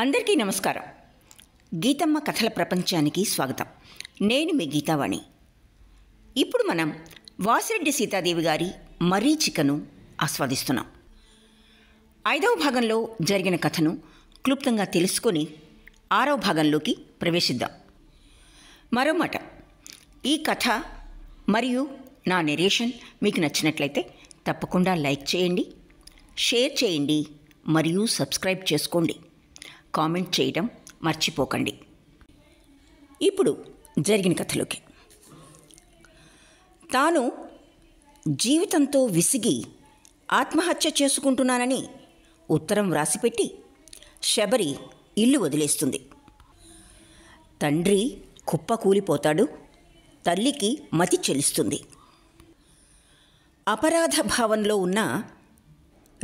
అందరికీ నమస్కారం గీతమ్మ కథల ప్రపంచానికి స్వాగతం నేను మీ గీతావాణి ఇప్పుడు మనం వాసిరెడ్డి సీతాదేవి గారి మరీచికను ఆస్వాదిస్తున్నాం ఐదవ భాగంలో జరిగిన కథను క్లుప్తంగా తెలుసుకొని ఆరవ భాగంలోకి ప్రవేశిద్దాం మరో మాట ఈ కథ మరియు నా నెరేషన్ మీకు నచ్చినట్లయితే తప్పకుండా లైక్ చేయండి షేర్ చేయండి మరియు సబ్స్క్రైబ్ చేసుకోండి కామెంట్ చేయడం మర్చిపోకండి ఇప్పుడు జరిగిన కథలోకి తాను జీవితంతో విసిగి ఆత్మహత్య చేసుకుంటున్నానని ఉత్తరం వ్రాసిపెట్టి శబరి ఇల్లు వదిలేస్తుంది తండ్రి కుప్ప కూలిపోతాడు తల్లికి మతి చెలుస్తుంది అపరాధ భావంలో ఉన్న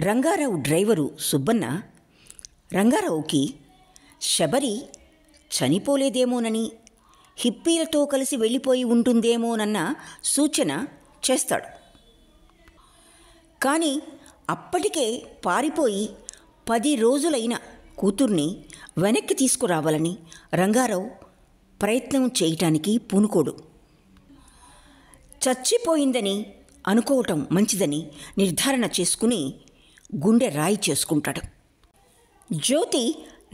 రంగారావు డ్రైవరు సుబ్బన్న రంగారావుకి శబరి చనిపోలేదేమోనని హిప్పీలతో కలిసి వెళ్ళిపోయి ఉంటుందేమోనన్న సూచన చేస్తాడు కానీ అప్పటికే పారిపోయి పది రోజులైన కూతుర్ని వెనక్కి తీసుకురావాలని రంగారావు ప్రయత్నం చేయటానికి పూనుకోడు చచ్చిపోయిందని అనుకోవటం మంచిదని నిర్ధారణ చేసుకుని గుండె రాయి చేసుకుంటాడు జ్యోతి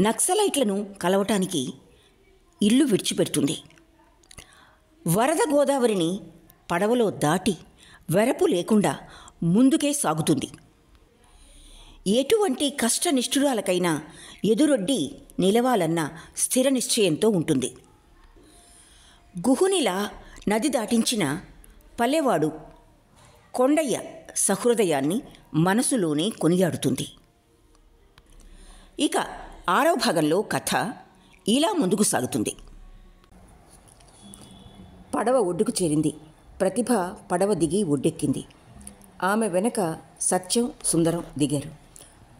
నక్సలైట్లను కలవటానికి ఇల్లు విడిచిపెడుతుంది వరద గోదావరిని పడవలో దాటి వెరపు లేకుండా ముందుకే సాగుతుంది ఎటువంటి కష్ట నిష్ఠురాలకైనా ఎదురొడ్డి నిలవాలన్న స్థిర నిశ్చయంతో ఉంటుంది గుహునిల నది దాటించిన పల్లెవాడు కొండయ్య సహృదయాన్ని మనసులోనే కొనియాడుతుంది ఇక ఆరవ భాగంలో కథ ఇలా ముందుకు సాగుతుంది పడవ ఒడ్డుకు చేరింది ప్రతిభ పడవ దిగి ఒడ్డెక్కింది ఆమె వెనక సత్యం సుందరం దిగారు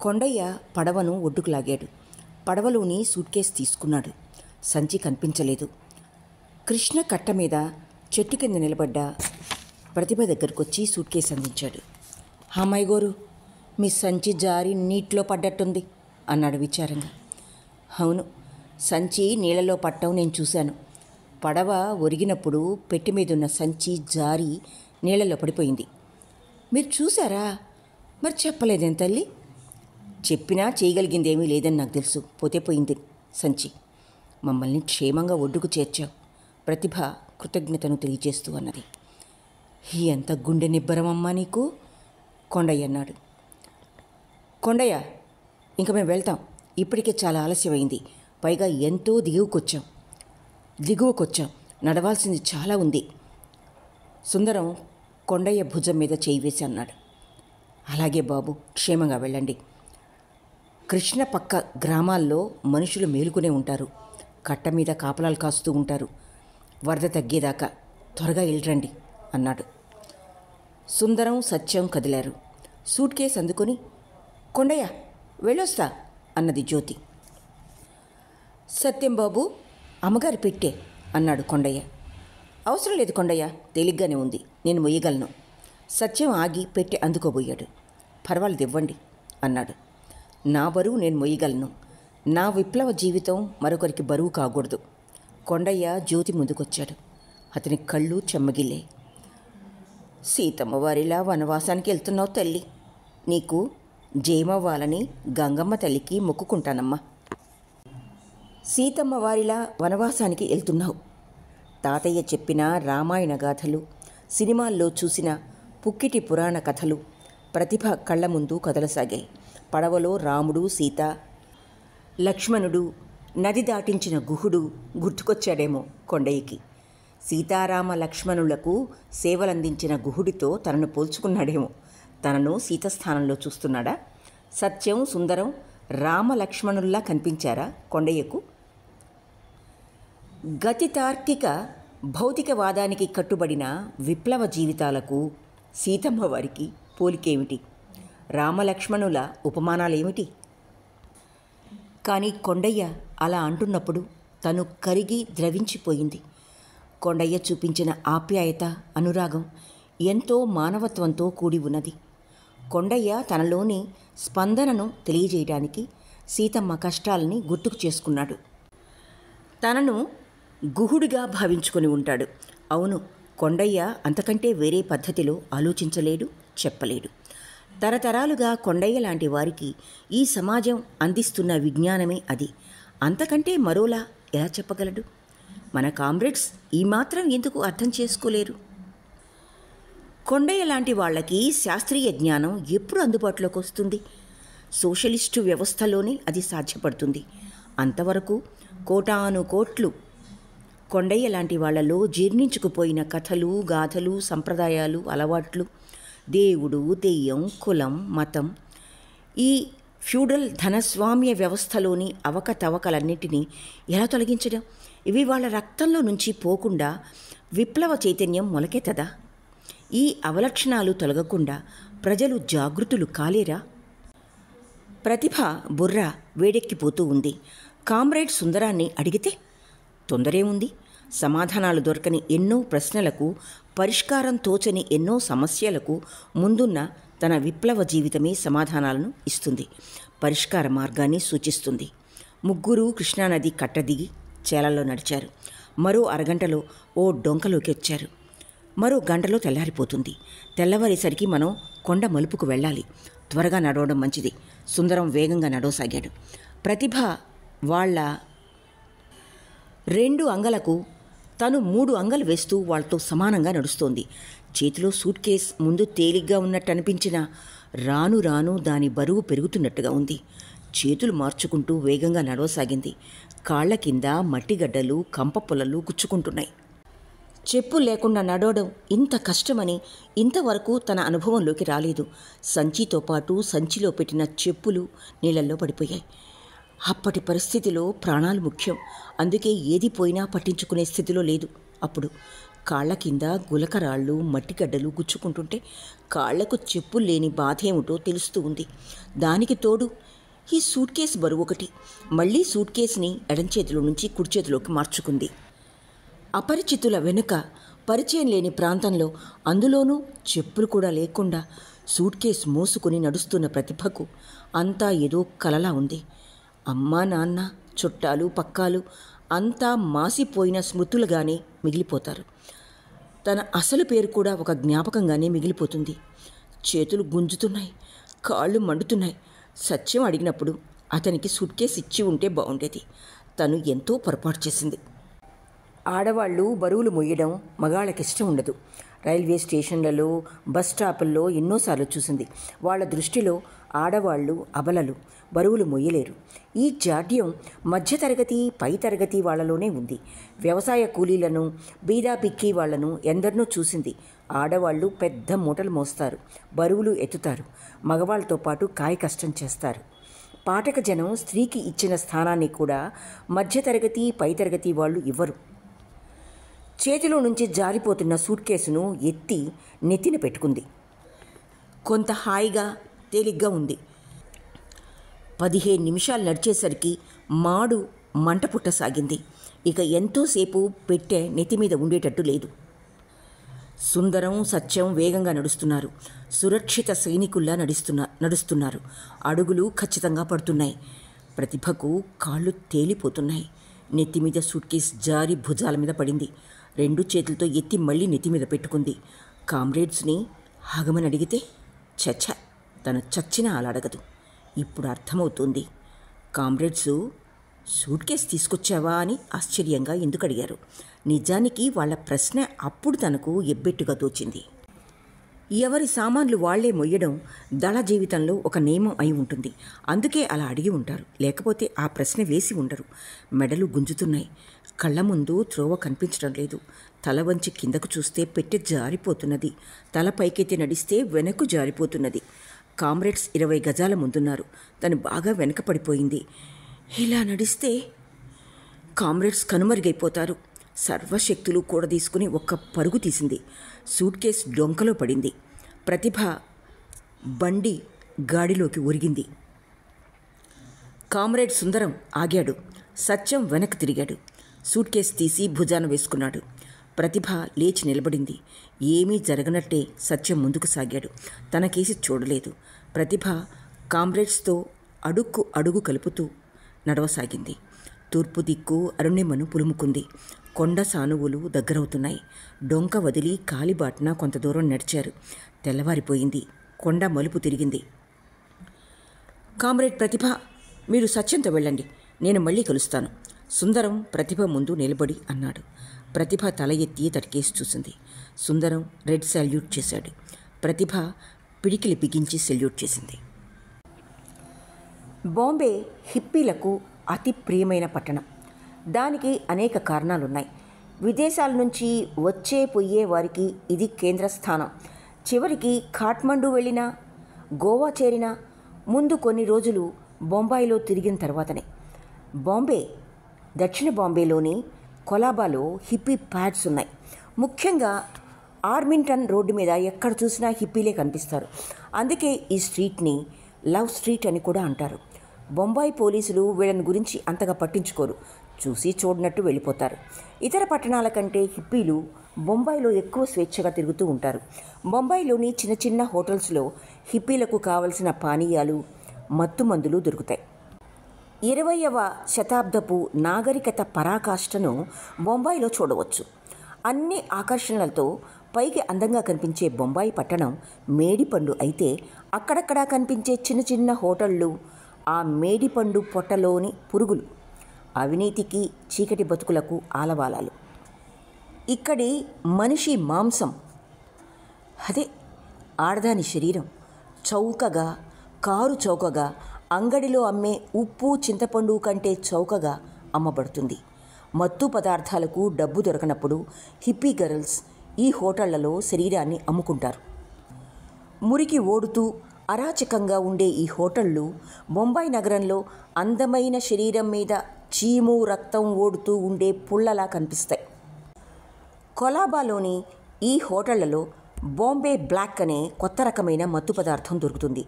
కొండయ్య పడవను ఒడ్డుకు లాగాడు పడవలోని సూట్ కేసు తీసుకున్నాడు సంచి కనిపించలేదు కృష్ణ కట్ట మీద చెట్టు కింద నిలబడ్డ ప్రతిభ దగ్గరకు వచ్చి సూట్ కేసు అందించాడు హామయ్య గోరు మీ సంచి జారి నీటిలో పడ్డట్టుంది అన్నాడు విచారంగా అవును సంచి నీళ్ళలో పట్టవు నేను చూశాను పడవ ఒరిగినప్పుడు పెట్టి మీదున్న సంచి జారి నీళ్ళలో పడిపోయింది మీరు చూసారా మరి చెప్పలేదేం తల్లి చెప్పినా చేయగలిగింది ఏమీ లేదని నాకు తెలుసు పోతే పోయింది సంచి మమ్మల్ని క్షేమంగా ఒడ్డుకు చేర్చావు ప్రతిభ కృతజ్ఞతను తెలియజేస్తూ అన్నది ఎంత గుండె నిబ్బరమమ్మా నీకు కొండయ్య అన్నాడు కొండయ్య ఇంక మేము వెళ్తాం ఇప్పటికే చాలా ఆలస్యమైంది పైగా ఎంతో దిగువకొచ్చాం దిగువకొచ్చాం నడవాల్సింది చాలా ఉంది సుందరం కొండయ్య భుజం మీద చేయి వేసి అన్నాడు అలాగే బాబు క్షేమంగా వెళ్ళండి కృష్ణ పక్క గ్రామాల్లో మనుషులు మేలుకునే ఉంటారు కట్ట మీద కాపలాలు కాస్తూ ఉంటారు వరద తగ్గేదాకా త్వరగా వెళ్ళరండి అన్నాడు సుందరం సత్యం కదిలారు సూట్ కేసు అందుకొని కొండయ్య వెళ్ళొస్తా అన్నది జ్యోతి సత్యం బాబు అమ్మగారు పెట్టే అన్నాడు కొండయ్య అవసరం లేదు కొండయ్య తేలిగ్గానే ఉంది నేను మొయ్యగలను సత్యం ఆగి పెట్టి అందుకోబోయాడు పర్వాలేదు ఇవ్వండి అన్నాడు నా బరువు నేను మొయ్యగలను నా విప్లవ జీవితం మరొకరికి బరువు కాకూడదు కొండయ్య జ్యోతి ముందుకొచ్చాడు అతని కళ్ళు చెమ్మగిలే వారిలా వనవాసానికి వెళ్తున్నావు తల్లి నీకు జయమవ్వాలని గంగమ్మ తల్లికి మొక్కుకుంటానమ్మా సీతమ్మ వారిలా వనవాసానికి వెళ్తున్నావు తాతయ్య చెప్పిన రామాయణ గాథలు సినిమాల్లో చూసిన పుక్కిటి పురాణ కథలు ప్రతిభ కళ్ళ ముందు కదలసాగాయి పడవలో రాముడు సీత లక్ష్మణుడు నది దాటించిన గుహుడు గుర్తుకొచ్చాడేమో కొండయ్యకి సీతారామ లక్ష్మణులకు సేవలందించిన గుహుడితో తనను పోల్చుకున్నాడేమో తనను సీతస్థానంలో చూస్తున్నాడా సత్యం సుందరం రామలక్ష్మణుల్లా కనిపించారా కొండయ్యకు గతి తార్కిక భౌతికవాదానికి కట్టుబడిన విప్లవ జీవితాలకు సీతమ్మ వారికి పోలికేమిటి రామలక్ష్మణుల ఉపమానాలేమిటి కానీ కొండయ్య అలా అంటున్నప్పుడు తను కరిగి ద్రవించిపోయింది కొండయ్య చూపించిన ఆప్యాయత అనురాగం ఎంతో మానవత్వంతో కూడి ఉన్నది కొండయ్య తనలోని స్పందనను తెలియజేయడానికి సీతమ్మ కష్టాలని గుర్తుకు చేసుకున్నాడు తనను గుహుడిగా భావించుకుని ఉంటాడు అవును కొండయ్య అంతకంటే వేరే పద్ధతిలో ఆలోచించలేడు చెప్పలేడు తరతరాలుగా కొండయ్య లాంటి వారికి ఈ సమాజం అందిస్తున్న విజ్ఞానమే అది అంతకంటే మరోలా ఎలా చెప్పగలడు మన కామ్రేడ్స్ ఈ మాత్రం ఎందుకు అర్థం చేసుకోలేరు కొండయ్య లాంటి వాళ్ళకి శాస్త్రీయ జ్ఞానం ఎప్పుడు అందుబాటులోకి వస్తుంది సోషలిస్టు వ్యవస్థలోనే అది సాధ్యపడుతుంది అంతవరకు కోటాను కోట్లు కొండయ్య లాంటి వాళ్లలో జీర్ణించుకుపోయిన కథలు గాథలు సంప్రదాయాలు అలవాట్లు దేవుడు దెయ్యం కులం మతం ఈ ఫ్యూడల్ ధనస్వామ్య వ్యవస్థలోని అవకతవకలన్నిటినీ ఎలా తొలగించడం ఇవి వాళ్ళ రక్తంలో నుంచి పోకుండా విప్లవ చైతన్యం మొలకెత్తదా ఈ అవలక్షణాలు తొలగకుండా ప్రజలు జాగృతులు కాలేరా ప్రతిభ బుర్ర వేడెక్కిపోతూ ఉంది కామ్రేడ్ సుందరాన్ని అడిగితే తొందరేముంది సమాధానాలు దొరకని ఎన్నో ప్రశ్నలకు పరిష్కారం తోచని ఎన్నో సమస్యలకు ముందున్న తన విప్లవ జీవితమే సమాధానాలను ఇస్తుంది పరిష్కార మార్గాన్ని సూచిస్తుంది ముగ్గురు కృష్ణానది కట్టదిగి చేలల్లో నడిచారు మరో అరగంటలో ఓ డొంకలోకి వచ్చారు మరో గంటలో తెల్లారిపోతుంది తెల్లవారేసరికి మనం కొండ మలుపుకు వెళ్ళాలి త్వరగా నడవడం మంచిది సుందరం వేగంగా నడవసాగాడు ప్రతిభ వాళ్ళ రెండు అంగలకు తను మూడు అంగలు వేస్తూ వాళ్ళతో సమానంగా నడుస్తోంది చేతిలో సూట్ కేస్ ముందు తేలిగ్గా ఉన్నట్టు అనిపించిన రాను రాను దాని బరువు పెరుగుతున్నట్టుగా ఉంది చేతులు మార్చుకుంటూ వేగంగా నడవసాగింది కాళ్ల కింద మట్టిగడ్డలు కంప పొలలు గుచ్చుకుంటున్నాయి చెప్పు లేకుండా నడవడం ఇంత కష్టమని ఇంతవరకు తన అనుభవంలోకి రాలేదు సంచితో పాటు సంచిలో పెట్టిన చెప్పులు నీళ్ళల్లో పడిపోయాయి అప్పటి పరిస్థితిలో ప్రాణాలు ముఖ్యం అందుకే ఏది పోయినా పట్టించుకునే స్థితిలో లేదు అప్పుడు కాళ్ల కింద గులకరాళ్ళు మట్టిగడ్డలు గుచ్చుకుంటుంటే కాళ్లకు చెప్పులు లేని బాధేమిటో తెలుస్తూ ఉంది దానికి తోడు ఈ సూట్ కేసు బరువు ఒకటి మళ్ళీ సూట్ కేసుని ఎడంచేతిలో నుంచి కుడిచేతిలోకి మార్చుకుంది అపరిచితుల వెనుక పరిచయం లేని ప్రాంతంలో అందులోనూ చెప్పులు కూడా లేకుండా సూట్ కేసు మోసుకుని నడుస్తున్న ప్రతిభకు అంతా ఏదో కలలా ఉంది అమ్మా నాన్న చుట్టాలు పక్కాలు అంతా మాసిపోయిన స్మృతులుగానే మిగిలిపోతారు తన అసలు పేరు కూడా ఒక జ్ఞాపకంగానే మిగిలిపోతుంది చేతులు గుంజుతున్నాయి కాళ్ళు మండుతున్నాయి సత్యం అడిగినప్పుడు అతనికి సూట్ కేసు ఇచ్చి ఉంటే బాగుండేది తను ఎంతో పొరపాటు చేసింది ఆడవాళ్ళు బరువులు మొయ్యడం మగాళ్ళకి ఇష్టం ఉండదు రైల్వే స్టేషన్లలో బస్ స్టాపుల్లో ఎన్నోసార్లు చూసింది వాళ్ళ దృష్టిలో ఆడవాళ్ళు అబలలు బరువులు మొయ్యలేరు ఈ జాడ్యం మధ్యతరగతి పై తరగతి వాళ్ళలోనే ఉంది వ్యవసాయ కూలీలను బీదా పిక్కి వాళ్లను ఎందరినో చూసింది ఆడవాళ్ళు పెద్ద మూటలు మోస్తారు బరువులు ఎత్తుతారు మగవాళ్ళతో పాటు కాయ కష్టం చేస్తారు పాఠక జనం స్త్రీకి ఇచ్చిన స్థానాన్ని కూడా మధ్యతరగతి పై తరగతి వాళ్ళు ఇవ్వరు చేతిలో నుంచి జారిపోతున్న సూట్ కేసును ఎత్తి నెత్తిన పెట్టుకుంది కొంత హాయిగా తేలిగ్గా ఉంది పదిహేను నిమిషాలు నడిచేసరికి మాడు మంట పుట్టసాగింది ఇక ఎంతోసేపు పెట్టే నెత్తి మీద ఉండేటట్టు లేదు సుందరం సత్యం వేగంగా నడుస్తున్నారు సురక్షిత సైనికుల్లా నడుస్తున్నా నడుస్తున్నారు అడుగులు ఖచ్చితంగా పడుతున్నాయి ప్రతిభకు కాళ్ళు తేలిపోతున్నాయి నెత్తి మీద సూట్ కేస్ జారి భుజాల మీద పడింది రెండు చేతులతో ఎత్తి మళ్ళీ నెత్తి మీద పెట్టుకుంది కామ్రేడ్స్ని ఆగమని అడిగితే చచ్చ తను చచ్చిన అలా అడగదు ఇప్పుడు అర్థమవుతుంది కామ్రేడ్స్ సూట్ కేస్ తీసుకొచ్చావా అని ఆశ్చర్యంగా ఎందుకు అడిగారు నిజానికి వాళ్ళ ప్రశ్న అప్పుడు తనకు ఎబ్బెట్టుగా తోచింది ఎవరి సామాన్లు వాళ్లే మొయ్యడం దళ జీవితంలో ఒక నియమం అయి ఉంటుంది అందుకే అలా అడిగి ఉంటారు లేకపోతే ఆ ప్రశ్న వేసి ఉండరు మెడలు గుంజుతున్నాయి కళ్ళ ముందు త్రోవ కనిపించడం లేదు తల వంచి కిందకు చూస్తే పెట్టె జారిపోతున్నది తల పైకెత్తి నడిస్తే వెనక్కు జారిపోతున్నది కామ్రేడ్స్ ఇరవై గజాల ముందున్నారు తను బాగా వెనక పడిపోయింది ఇలా నడిస్తే కామ్రేడ్స్ కనుమరుగైపోతారు సర్వశక్తులు కూడా తీసుకుని ఒక్క పరుగు తీసింది సూట్ కేస్ డొంకలో పడింది ప్రతిభ బండి గాడిలోకి ఒరిగింది కామ్రేడ్ సుందరం ఆగాడు సత్యం వెనక్కి తిరిగాడు సూట్ కేస్ తీసి భుజాన వేసుకున్నాడు ప్రతిభ లేచి నిలబడింది ఏమీ జరగనట్టే సత్యం ముందుకు సాగాడు తన కేసి చూడలేదు ప్రతిభ కామ్రేడ్స్తో అడుక్కు అడుగు కలుపుతూ నడవసాగింది తూర్పు దిక్కు అరుణిమను పులుముకుంది కొండ సానువులు దగ్గరవుతున్నాయి డొంక వదిలి కాలిబాటున కొంత దూరం నడిచారు తెల్లవారిపోయింది కొండ మలుపు తిరిగింది కామ్రేడ్ ప్రతిభ మీరు సత్యంతో వెళ్ళండి నేను మళ్ళీ కలుస్తాను సుందరం ప్రతిభ ముందు నిలబడి అన్నాడు ప్రతిభ తల ఎత్తి తడికేసి చూసింది సుందరం రెడ్ సెల్యూట్ చేశాడు ప్రతిభ పిడికిలి బిగించి సెల్యూట్ చేసింది బాంబే హిప్పీలకు అతి ప్రియమైన పట్టణం దానికి అనేక కారణాలున్నాయి విదేశాల నుంచి వచ్చే పోయే వారికి ఇది కేంద్ర స్థానం చివరికి ఖాట్మండు వెళ్ళినా గోవా చేరినా ముందు కొన్ని రోజులు బొంబాయిలో తిరిగిన తర్వాతనే బాంబే దక్షిణ బాంబేలోని కొలాబాలో హిప్పీ ప్యాడ్స్ ఉన్నాయి ముఖ్యంగా ఆర్మింటన్ రోడ్డు మీద ఎక్కడ చూసినా హిప్పీలే కనిపిస్తారు అందుకే ఈ స్ట్రీట్ని లవ్ స్ట్రీట్ అని కూడా అంటారు బొంబాయి పోలీసులు వీళ్ళని గురించి అంతగా పట్టించుకోరు చూసి చూడనట్టు వెళ్ళిపోతారు ఇతర పట్టణాల కంటే హిప్పీలు బొంబాయిలో ఎక్కువ స్వేచ్ఛగా తిరుగుతూ ఉంటారు బొంబాయిలోని చిన్న చిన్న హోటల్స్లో హిప్పీలకు కావలసిన పానీయాలు మత్తు మందులు దొరుకుతాయి ఇరవయవ శతాబ్దపు నాగరికత పరాకాష్ఠను బొంబాయిలో చూడవచ్చు అన్ని ఆకర్షణలతో పైకి అందంగా కనిపించే బొంబాయి పట్టణం మేడిపండు అయితే అక్కడక్కడా కనిపించే చిన్న చిన్న హోటళ్ళు ఆ మేడిపండు పొట్టలోని పురుగులు అవినీతికి చీకటి బతుకులకు ఆలవాలాలు ఇక్కడి మనిషి మాంసం అదే ఆడదాని శరీరం చౌకగా కారు చౌకగా అంగడిలో అమ్మే ఉప్పు చింతపండు కంటే చౌకగా అమ్మబడుతుంది మత్తు పదార్థాలకు డబ్బు దొరకనప్పుడు హిప్పీ గర్ల్స్ ఈ హోటళ్లలో శరీరాన్ని అమ్ముకుంటారు మురికి ఓడుతూ అరాచకంగా ఉండే ఈ హోటళ్ళు బొంబాయి నగరంలో అందమైన శరీరం మీద చీము రక్తం ఓడుతూ ఉండే పుల్లలా కనిపిస్తాయి కొలాబాలోని ఈ హోటళ్లలో బాంబే బ్లాక్ అనే కొత్త రకమైన మత్తు పదార్థం దొరుకుతుంది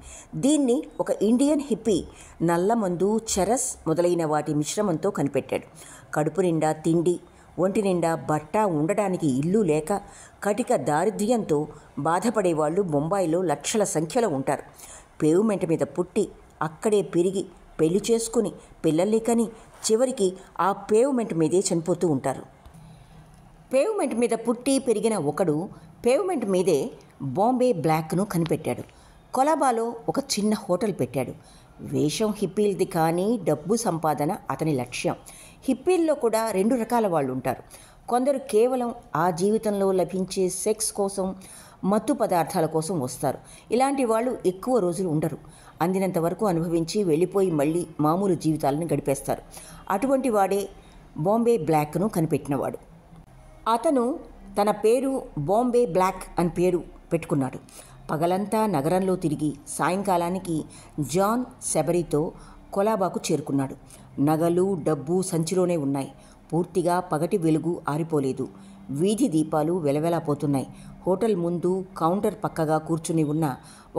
దీన్ని ఒక ఇండియన్ హిప్పీ నల్లమందు చెరస్ మొదలైన వాటి మిశ్రమంతో కనిపెట్టాడు కడుపు నిండా తిండి ఒంటి నిండా బట్ట ఉండడానికి ఇల్లు లేక కటిక దారిద్ర్యంతో బాధపడేవాళ్ళు బొంబాయిలో లక్షల సంఖ్యలో ఉంటారు పేవ్మెంట్ మీద పుట్టి అక్కడే పెరిగి పెళ్లి చేసుకుని పిల్లల్ని కని చివరికి ఆ పేవ్మెంట్ మీదే చనిపోతూ ఉంటారు పేవ్మెంట్ మీద పుట్టి పెరిగిన ఒకడు పేవ్మెంట్ మీదే బాంబే బ్లాక్ను కనిపెట్టాడు కొలాబాలో ఒక చిన్న హోటల్ పెట్టాడు వేషం హిప్పీల్ది కానీ డబ్బు సంపాదన అతని లక్ష్యం హిప్పీల్లో కూడా రెండు రకాల వాళ్ళు ఉంటారు కొందరు కేవలం ఆ జీవితంలో లభించే సెక్స్ కోసం మత్తు పదార్థాల కోసం వస్తారు ఇలాంటి వాళ్ళు ఎక్కువ రోజులు ఉండరు అందినంత వరకు అనుభవించి వెళ్ళిపోయి మళ్ళీ మామూలు జీవితాలను గడిపేస్తారు అటువంటి వాడే బాంబే బ్లాక్ను కనిపెట్టినవాడు అతను తన పేరు బాంబే బ్లాక్ అని పేరు పెట్టుకున్నాడు పగలంతా నగరంలో తిరిగి సాయంకాలానికి జాన్ సెబరీతో కొలాబాకు చేరుకున్నాడు నగలు డబ్బు సంచిలోనే ఉన్నాయి పూర్తిగా పగటి వెలుగు ఆరిపోలేదు వీధి దీపాలు వెలవెలాపోతున్నాయి హోటల్ ముందు కౌంటర్ పక్కగా కూర్చుని ఉన్న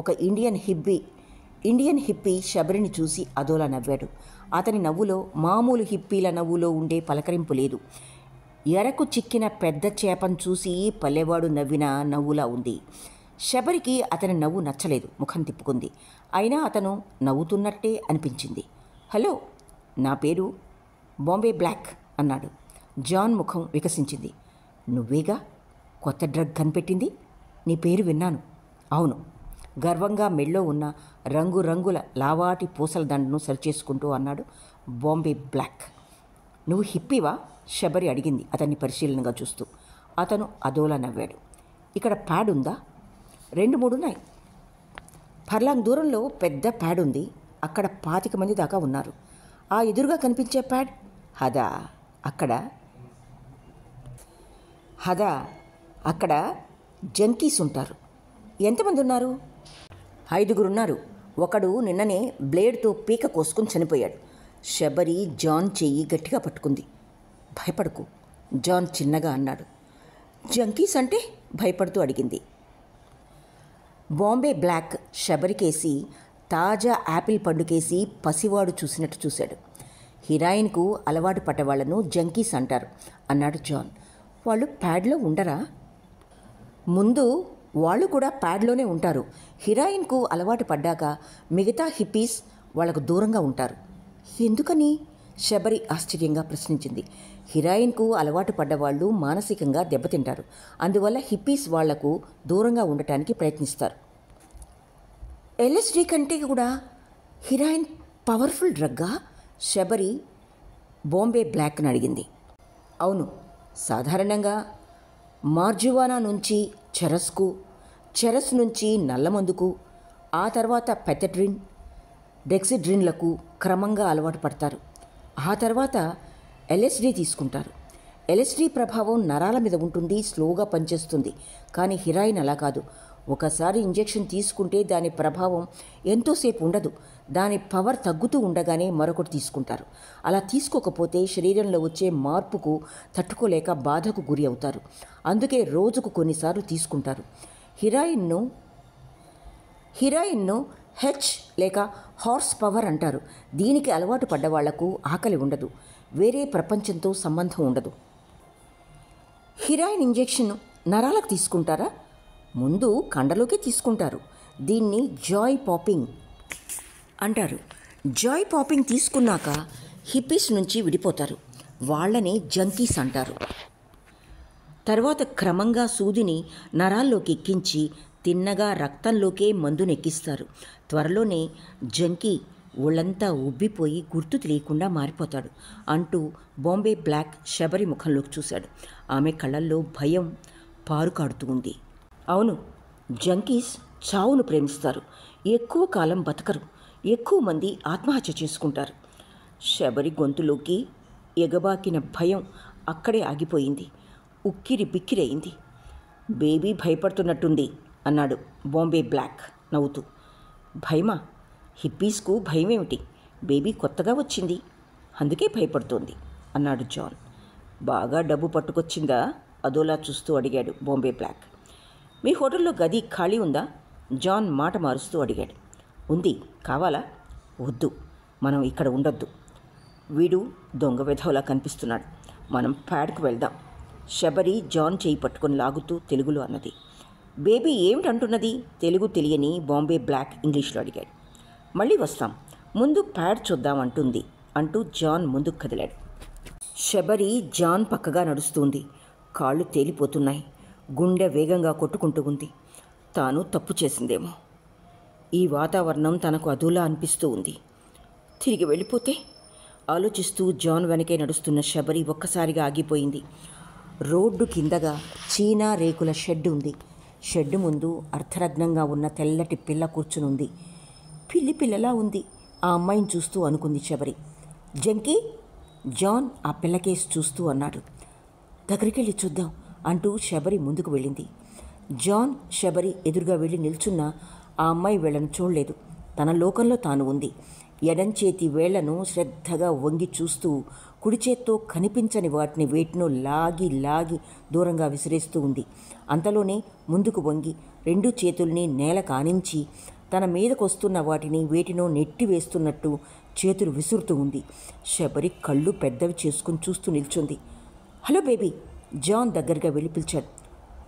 ఒక ఇండియన్ హిబ్బీ ఇండియన్ హిప్పీ శబరిని చూసి అదోలా నవ్వాడు అతని నవ్వులో మామూలు హిప్పీల నవ్వులో ఉండే పలకరింపు లేదు ఎరకు చిక్కిన పెద్ద చేపను చూసి పల్లెవాడు నవ్విన నవ్వులా ఉంది శబరికి అతని నవ్వు నచ్చలేదు ముఖం తిప్పుకుంది అయినా అతను నవ్వుతున్నట్టే అనిపించింది హలో నా పేరు బాంబే బ్లాక్ అన్నాడు జాన్ ముఖం వికసించింది నువ్వేగా కొత్త డ్రగ్ కనిపెట్టింది నీ పేరు విన్నాను అవును గర్వంగా మెళ్ళో ఉన్న రంగురంగుల లావాటి పూసల దండను సరిచేసుకుంటూ అన్నాడు బాంబే బ్లాక్ నువ్వు హిప్పీవా శబరి అడిగింది అతన్ని పరిశీలనగా చూస్తూ అతను అదోలా నవ్వాడు ఇక్కడ ప్యాడ్ ఉందా రెండు మూడు ఉన్నాయి పర్లాంగ్ దూరంలో పెద్ద ప్యాడ్ ఉంది అక్కడ పాతిక మంది దాకా ఉన్నారు ఆ ఎదురుగా కనిపించే ప్యాడ్ హదా అక్కడ హదా అక్కడ జంకీస్ ఉంటారు ఎంతమంది ఉన్నారు ఐదుగురున్నారు ఒకడు నిన్ననే బ్లేడ్తో పీక కోసుకుని చనిపోయాడు శబరి జాన్ చెయ్యి గట్టిగా పట్టుకుంది భయపడకు జాన్ చిన్నగా అన్నాడు జంకీస్ అంటే భయపడుతూ అడిగింది బాంబే బ్లాక్ శబరికేసి తాజా యాపిల్ పండుకేసి పసివాడు చూసినట్టు చూశాడు హిరాయిన్కు అలవాటు పడ్డవాళ్లను జంకీస్ అంటారు అన్నాడు జాన్ వాళ్ళు ప్యాడ్లో ఉండరా ముందు వాళ్ళు కూడా ప్యాడ్లోనే ఉంటారు హిరాయిన్కు అలవాటు పడ్డాక మిగతా హిప్పీస్ వాళ్లకు దూరంగా ఉంటారు ఎందుకని శబరి ఆశ్చర్యంగా ప్రశ్నించింది హిరాయిన్కు అలవాటు పడ్డవాళ్ళు మానసికంగా దెబ్బతింటారు అందువల్ల హిప్పీస్ వాళ్లకు దూరంగా ఉండటానికి ప్రయత్నిస్తారు ఎల్ఎస్డి కంటే కూడా హిరాయిన్ పవర్ఫుల్ డ్రగ్గా శబరి బాంబే బ్లాక్ని అడిగింది అవును సాధారణంగా మార్జువానా నుంచి చెరస్కు చెరస్ నుంచి నల్లమందుకు ఆ తర్వాత పెథడ్రిన్ డెక్సిడ్రిన్లకు క్రమంగా అలవాటు పడతారు ఆ తర్వాత ఎల్ఎస్డి తీసుకుంటారు ఎల్ఎస్డి ప్రభావం నరాల మీద ఉంటుంది స్లోగా పనిచేస్తుంది కానీ హిరాయిన్ అలా కాదు ఒకసారి ఇంజెక్షన్ తీసుకుంటే దాని ప్రభావం ఎంతోసేపు ఉండదు దాని పవర్ తగ్గుతూ ఉండగానే మరొకటి తీసుకుంటారు అలా తీసుకోకపోతే శరీరంలో వచ్చే మార్పుకు తట్టుకోలేక బాధకు గురి అవుతారు అందుకే రోజుకు కొన్నిసార్లు తీసుకుంటారు హిరాయిన్ను హిరాయిన్ను హెచ్ లేక హార్స్ పవర్ అంటారు దీనికి అలవాటు పడ్డవాళ్లకు ఆకలి ఉండదు వేరే ప్రపంచంతో సంబంధం ఉండదు హిరాయిన్ ఇంజెక్షన్ నరాలకు తీసుకుంటారా ముందు కండలోకి తీసుకుంటారు దీన్ని జాయ్ పాపింగ్ అంటారు జాయ్ పాపింగ్ తీసుకున్నాక హిప్పీస్ నుంచి విడిపోతారు వాళ్ళని జంకీస్ అంటారు తర్వాత క్రమంగా సూదిని నరాల్లోకి ఎక్కించి తిన్నగా రక్తంలోకే మందునెక్కిస్తారు త్వరలోనే జంకీ ఒళ్ళంతా ఉబ్బిపోయి గుర్తు తెలియకుండా మారిపోతాడు అంటూ బాంబే బ్లాక్ శబరి ముఖంలోకి చూశాడు ఆమె కళ్ళల్లో భయం పారుకాడుతూ ఉంది అవును జంకీస్ చావును ప్రేమిస్తారు ఎక్కువ కాలం బతకరు ఎక్కువ మంది ఆత్మహత్య చేసుకుంటారు శబరి గొంతులోకి ఎగబాకిన భయం అక్కడే ఆగిపోయింది ఉక్కిరి అయింది బేబీ భయపడుతున్నట్టుంది అన్నాడు బాంబే బ్లాక్ నవ్వుతూ భయమా హిప్పీస్కు భయం ఏమిటి బేబీ కొత్తగా వచ్చింది అందుకే భయపడుతోంది అన్నాడు జాన్ బాగా డబ్బు పట్టుకొచ్చిందా అదోలా చూస్తూ అడిగాడు బాంబే బ్లాక్ మీ హోటల్లో గది ఖాళీ ఉందా జాన్ మాట మారుస్తూ అడిగాడు ఉంది కావాలా వద్దు మనం ఇక్కడ ఉండొద్దు వీడు దొంగ విధవలా కనిపిస్తున్నాడు మనం ప్యాడ్కు వెళ్దాం శబరి జాన్ చేయి పట్టుకొని లాగుతూ తెలుగులో అన్నది బేబీ ఏమిటంటున్నది తెలుగు తెలియని బాంబే బ్లాక్ ఇంగ్లీష్లో అడిగాడు మళ్ళీ వస్తాం ముందు ప్యాడ్ చూద్దాం అంటుంది అంటూ జాన్ ముందుకు కదిలాడు శబరి జాన్ పక్కగా నడుస్తుంది కాళ్ళు తేలిపోతున్నాయి గుండె వేగంగా కొట్టుకుంటూ ఉంది తాను తప్పు చేసిందేమో ఈ వాతావరణం తనకు అదూలా అనిపిస్తూ ఉంది తిరిగి వెళ్ళిపోతే ఆలోచిస్తూ జాన్ వెనకే నడుస్తున్న శబరి ఒక్కసారిగా ఆగిపోయింది రోడ్డు కిందగా చీనా రేకుల షెడ్ ఉంది షెడ్డు ముందు అర్ధరగ్నంగా ఉన్న తెల్లటి పిల్ల కూర్చునుంది పిల్లి పిల్లలా ఉంది ఆ అమ్మాయిని చూస్తూ అనుకుంది శబరి జంకి జాన్ ఆ పిల్లకేసి చూస్తూ అన్నాడు దగ్గరికి వెళ్ళి చూద్దాం అంటూ శబరి ముందుకు వెళ్ళింది జాన్ శబరి ఎదురుగా వెళ్ళి నిల్చున్న ఆ అమ్మాయి వీళ్ళను చూడలేదు తన లోకంలో తాను ఉంది ఎడంచేతి వేళ్లను శ్రద్ధగా వంగి చూస్తూ కుడిచేత్తో కనిపించని వాటిని వేటినో లాగి లాగి దూరంగా విసిరేస్తూ ఉంది అంతలోనే ముందుకు వంగి రెండు చేతుల్ని నేల కానించి తన మీదకొస్తున్న వాటిని వేటినో నెట్టి వేస్తున్నట్టు చేతులు విసురుతూ ఉంది శబరి కళ్ళు పెద్దవి చేసుకుని చూస్తూ నిల్చుంది హలో బేబీ జాన్ దగ్గరగా వెళ్ళి పిలిచాడు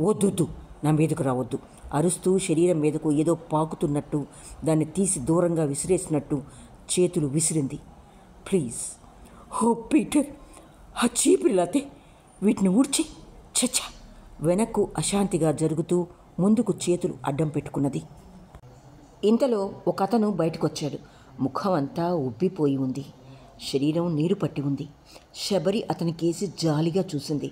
వద్దొద్దు నా మీదకు రావద్దు అరుస్తూ శరీరం మీదకు ఏదో పాకుతున్నట్టు దాన్ని తీసి దూరంగా విసిరేసినట్టు చేతులు విసిరింది ప్లీజ్ హో పీటర్ ఆ చీపిల్లాతే వీటిని ఊడ్చి చచ్చా వెనక్కు అశాంతిగా జరుగుతూ ముందుకు చేతులు అడ్డం పెట్టుకున్నది ఇంతలో ఒక అతను బయటకొచ్చాడు ముఖం అంతా ఉబ్బిపోయి ఉంది శరీరం నీరు పట్టి ఉంది శబరి అతని కేసి జాలిగా చూసింది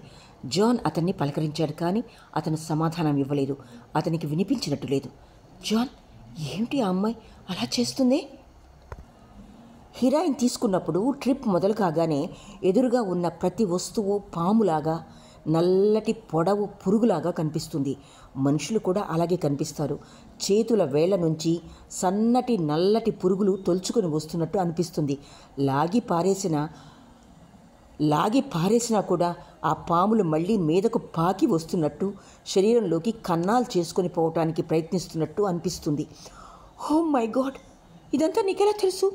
జాన్ అతన్ని పలకరించాడు కానీ అతను సమాధానం ఇవ్వలేదు అతనికి వినిపించినట్టు లేదు జాన్ ఏమిటి ఆ అమ్మాయి అలా చేస్తుంది హిరాయిన్ తీసుకున్నప్పుడు ట్రిప్ మొదలు కాగానే ఎదురుగా ఉన్న ప్రతి వస్తువు పాములాగా నల్లటి పొడవు పురుగులాగా కనిపిస్తుంది మనుషులు కూడా అలాగే కనిపిస్తారు చేతుల వేళ్ల నుంచి సన్నటి నల్లటి పురుగులు తొలుచుకొని వస్తున్నట్టు అనిపిస్తుంది లాగి పారేసిన లాగి పారేసినా కూడా ఆ పాములు మళ్ళీ మీదకు పాకి వస్తున్నట్టు శరీరంలోకి కన్నాలు చేసుకొని పోవటానికి ప్రయత్నిస్తున్నట్టు అనిపిస్తుంది హో మై గాడ్ ఇదంతా నీకెలా తెలుసు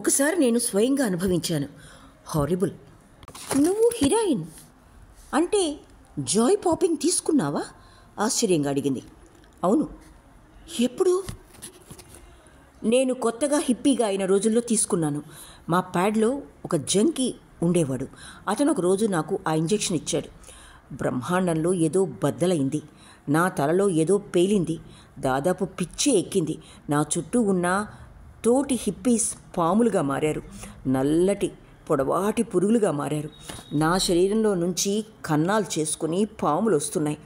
ఒకసారి నేను స్వయంగా అనుభవించాను హారిబుల్ నువ్వు హీరోయిన్ అంటే జాయ్ పాపింగ్ తీసుకున్నావా ఆశ్చర్యంగా అడిగింది అవును ఎప్పుడు నేను కొత్తగా హిప్పీగా అయిన రోజుల్లో తీసుకున్నాను మా ప్యాడ్లో ఒక జంకీ ఉండేవాడు అతను ఒక రోజు నాకు ఆ ఇంజెక్షన్ ఇచ్చాడు బ్రహ్మాండంలో ఏదో బద్దలైంది నా తలలో ఏదో పేలింది దాదాపు పిచ్చి ఎక్కింది నా చుట్టూ ఉన్న తోటి హిప్పీస్ పాములుగా మారారు నల్లటి పొడవాటి పురుగులుగా మారారు నా శరీరంలో నుంచి కన్నాలు చేసుకుని పాములు వస్తున్నాయి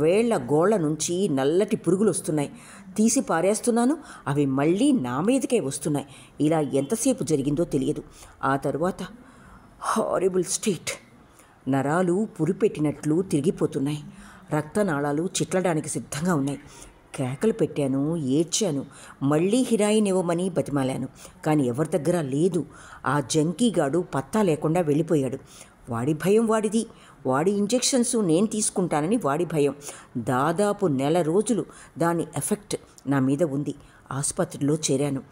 వేళ్ల గోళ్ల నుంచి నల్లటి పురుగులు వస్తున్నాయి తీసి పారేస్తున్నాను అవి మళ్ళీ నా మీదకే వస్తున్నాయి ఇలా ఎంతసేపు జరిగిందో తెలియదు ఆ తరువాత హారిబుల్ స్టేట్ నరాలు పురిపెట్టినట్లు తిరిగిపోతున్నాయి రక్తనాళాలు చిట్లడానికి సిద్ధంగా ఉన్నాయి కేకలు పెట్టాను ఏడ్చాను మళ్ళీ హిరాయిన్ ఇవ్వమని బతిమాలాను కానీ ఎవరి దగ్గర లేదు ఆ జంకీగాడు పత్తా లేకుండా వెళ్ళిపోయాడు వాడి భయం వాడిది వాడి ఇంజెక్షన్స్ నేను తీసుకుంటానని వాడి భయం దాదాపు నెల రోజులు దాని ఎఫెక్ట్ నా మీద ఉంది ఆసుపత్రిలో చేరాను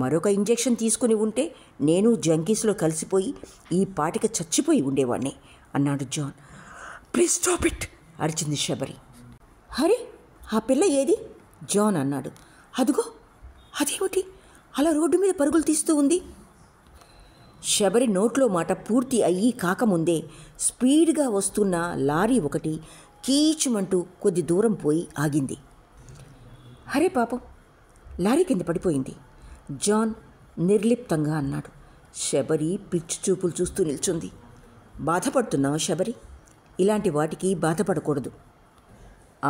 మరొక ఇంజెక్షన్ తీసుకుని ఉంటే నేను జంకీస్లో కలిసిపోయి ఈ పాటిక చచ్చిపోయి ఉండేవాడిని అన్నాడు జాన్ ప్లీజ్ స్టాప్ ఇట్ అరిచింది శబరి హరి ఆ పిల్ల ఏది జాన్ అన్నాడు అదుగో అదేమిటి అలా రోడ్డు మీద పరుగులు తీస్తూ ఉంది శబరి నోట్లో మాట పూర్తి అయ్యి కాకముందే స్పీడ్గా వస్తున్న లారీ ఒకటి కీచుమంటూ కొద్ది దూరం పోయి ఆగింది అరే పాపం లారీ కింద పడిపోయింది జాన్ నిర్లిప్తంగా అన్నాడు శబరి పిచ్చి చూపులు చూస్తూ నిల్చుంది బాధపడుతున్నావా శబరి ఇలాంటి వాటికి బాధపడకూడదు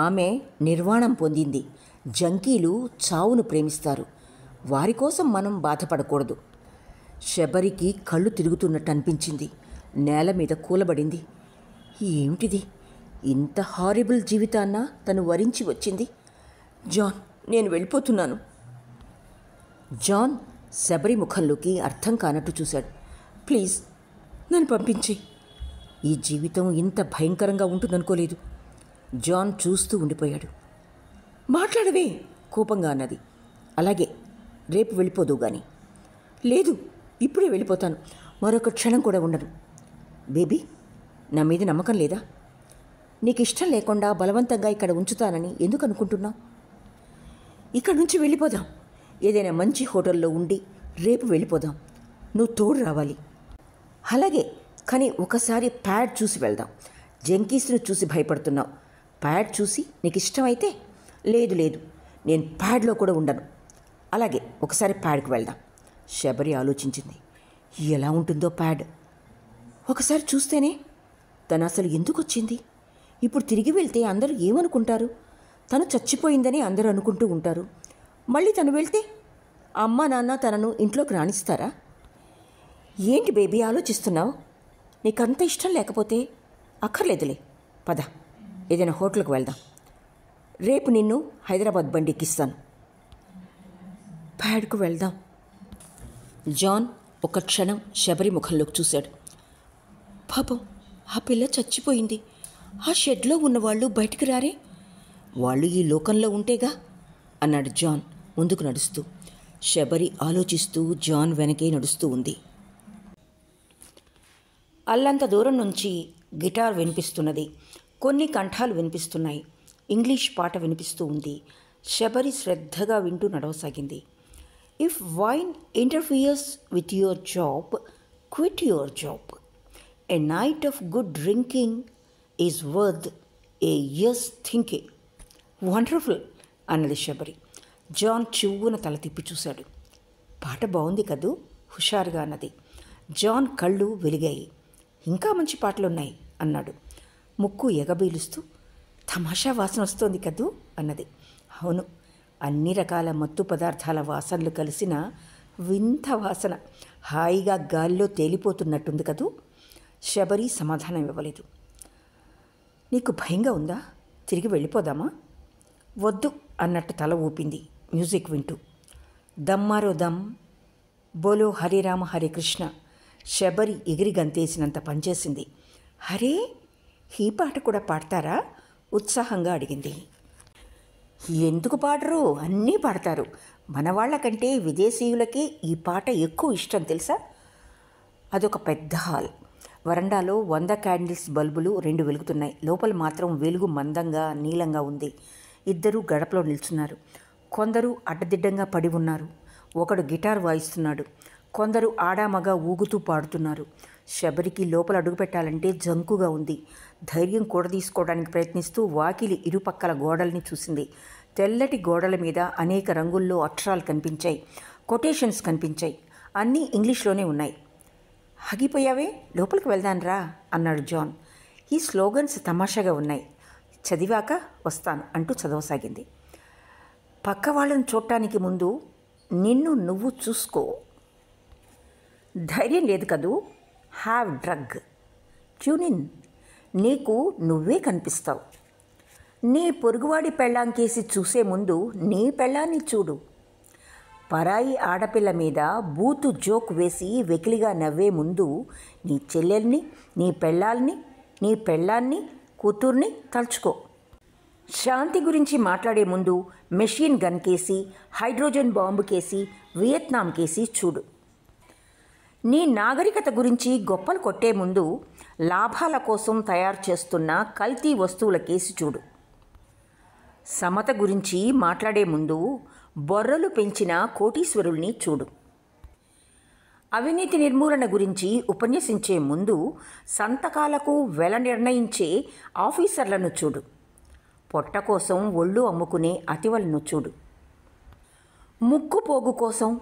ఆమె నిర్వాణం పొందింది జంకీలు చావును ప్రేమిస్తారు వారి కోసం మనం బాధపడకూడదు శబరికి కళ్ళు తిరుగుతున్నట్టు అనిపించింది నేల మీద కూలబడింది ఏమిటిది ఇంత హారిబుల్ జీవితాన్న తను వరించి వచ్చింది జాన్ నేను వెళ్ళిపోతున్నాను జాన్ శబరి ముఖంలోకి అర్థం కానట్టు చూశాడు ప్లీజ్ నన్ను పంపించి ఈ జీవితం ఇంత భయంకరంగా ఉంటుందనుకోలేదు జాన్ చూస్తూ ఉండిపోయాడు మాట్లాడవే కోపంగా అన్నది అలాగే రేపు వెళ్ళిపోదు గాని లేదు ఇప్పుడే వెళ్ళిపోతాను మరొక క్షణం కూడా ఉండను బేబీ నా మీద నమ్మకం లేదా నీకు ఇష్టం లేకుండా బలవంతంగా ఇక్కడ ఉంచుతానని ఎందుకు అనుకుంటున్నావు ఇక్కడ నుంచి వెళ్ళిపోదాం ఏదైనా మంచి హోటల్లో ఉండి రేపు వెళ్ళిపోదాం నువ్వు తోడు రావాలి అలాగే కానీ ఒకసారి ప్యాడ్ చూసి వెళ్దాం జంకీస్ను చూసి భయపడుతున్నావు ప్యాడ్ చూసి నీకు ఇష్టమైతే లేదు లేదు నేను ప్యాడ్లో కూడా ఉండను అలాగే ఒకసారి ప్యాడ్కి వెళ్దాం శబరి ఆలోచించింది ఎలా ఉంటుందో ప్యాడ్ ఒకసారి చూస్తేనే తను అసలు ఎందుకు వచ్చింది ఇప్పుడు తిరిగి వెళ్తే అందరూ ఏమనుకుంటారు తను చచ్చిపోయిందని అందరూ అనుకుంటూ ఉంటారు మళ్ళీ తను వెళ్తే అమ్మ నాన్న తనను ఇంట్లోకి రాణిస్తారా ఏంటి బేబీ ఆలోచిస్తున్నావు నీకంత ఇష్టం లేకపోతే అక్కర్లేదులే పద ఏదైనా హోటల్కి వెళ్దాం రేపు నిన్ను హైదరాబాద్ బండి ఎక్కిస్తాను ప్యాడ్కు వెళ్దాం జాన్ ఒక క్షణం శబరి ముఖంలోకి చూశాడు పాపం ఆ పిల్ల చచ్చిపోయింది ఆ షెడ్లో ఉన్నవాళ్ళు బయటికి రారే వాళ్ళు ఈ లోకంలో ఉంటేగా అన్నాడు జాన్ ముందుకు నడుస్తూ శబరి ఆలోచిస్తూ జాన్ వెనకే నడుస్తూ ఉంది అల్లంత దూరం నుంచి గిటార్ వినిపిస్తున్నది కొన్ని కంఠాలు వినిపిస్తున్నాయి ఇంగ్లీష్ పాట వినిపిస్తూ ఉంది శబరి శ్రద్ధగా వింటూ నడవసాగింది if wine interferes with your job quit your job a night of good drinking is worth a year's thinking wonderful అన్నది శబరి జాన్ చివ్వున తల తిప్పి చూశాడు పాట బాగుంది కదూ హుషారుగా అన్నది జాన్ కళ్ళు వెలిగాయి ఇంకా మంచి పాటలున్నాయి అన్నాడు ముక్కు ఎగబీలుస్తూ తమాషా వాసన వస్తోంది కదూ అన్నది అవును అన్ని రకాల మత్తు పదార్థాల వాసనలు కలిసిన వింత వాసన హాయిగా గాల్లో తేలిపోతున్నట్టుంది కదూ శబరి సమాధానం ఇవ్వలేదు నీకు భయంగా ఉందా తిరిగి వెళ్ళిపోదామా వద్దు అన్నట్టు తల ఊపింది మ్యూజిక్ వింటూ దమ్మారో దమ్ బోలో హరే రామ హరే కృష్ణ శబరి ఎగిరి గంతేసినంత పనిచేసింది హరే ఈ పాట కూడా పాడతారా ఉత్సాహంగా అడిగింది ఎందుకు పాడరు అన్నీ పాడతారు మన వాళ్ళకంటే విదేశీయులకి ఈ పాట ఎక్కువ ఇష్టం తెలుసా అదొక పెద్ద హాల్ వరండాలో వంద క్యాండిల్స్ బల్బులు రెండు వెలుగుతున్నాయి లోపల మాత్రం వెలుగు మందంగా నీలంగా ఉంది ఇద్దరు గడపలో నిల్చున్నారు కొందరు అడ్డదిడ్డంగా పడి ఉన్నారు ఒకడు గిటార్ వాయిస్తున్నాడు కొందరు ఆడామగా ఊగుతూ పాడుతున్నారు శబరికి లోపల అడుగుపెట్టాలంటే జంకుగా ఉంది ధైర్యం కూడదీసుకోవడానికి ప్రయత్నిస్తూ వాకిలి ఇరుపక్కల గోడల్ని చూసింది తెల్లటి గోడల మీద అనేక రంగుల్లో అక్షరాలు కనిపించాయి కొటేషన్స్ కనిపించాయి అన్నీ ఇంగ్లీష్లోనే ఉన్నాయి ఆగిపోయావే లోపలికి వెళ్దాన్రా అన్నాడు జాన్ ఈ స్లోగన్స్ తమాషాగా ఉన్నాయి చదివాక వస్తాను అంటూ చదవసాగింది పక్క వాళ్ళని చూడటానికి ముందు నిన్ను నువ్వు చూసుకో ధైర్యం లేదు కదూ హ్యావ్ డ్రగ్ ట్యూనిన్ నీకు నువ్వే కనిపిస్తావు నీ పొరుగువాడి పెళ్ళాంకేసి చూసే ముందు నీ పెళ్ళాన్ని చూడు పరాయి ఆడపిల్ల మీద బూతు జోక్ వేసి వెకిలిగా నవ్వే ముందు నీ చెల్లెల్ని నీ పెళ్ళాల్ని నీ పెళ్ళాన్ని కూతుర్ని తలుచుకో శాంతి గురించి మాట్లాడే ముందు మెషిన్ గన్ కేసి హైడ్రోజన్ బాంబు కేసి వియత్నాం కేసి చూడు నీ నాగరికత గురించి గొప్పలు కొట్టే ముందు లాభాల కోసం తయారు చేస్తున్న కల్తీ వస్తువుల కేసు చూడు సమత గురించి మాట్లాడే ముందు బొర్రలు పెంచిన కోటీశ్వరుల్ని చూడు అవినీతి నిర్మూలన గురించి ఉపన్యసించే ముందు సంతకాలకు వెల నిర్ణయించే ఆఫీసర్లను చూడు పొట్ట కోసం ఒళ్ళు అమ్ముకునే అతివలను చూడు ముక్కు పోగు కోసం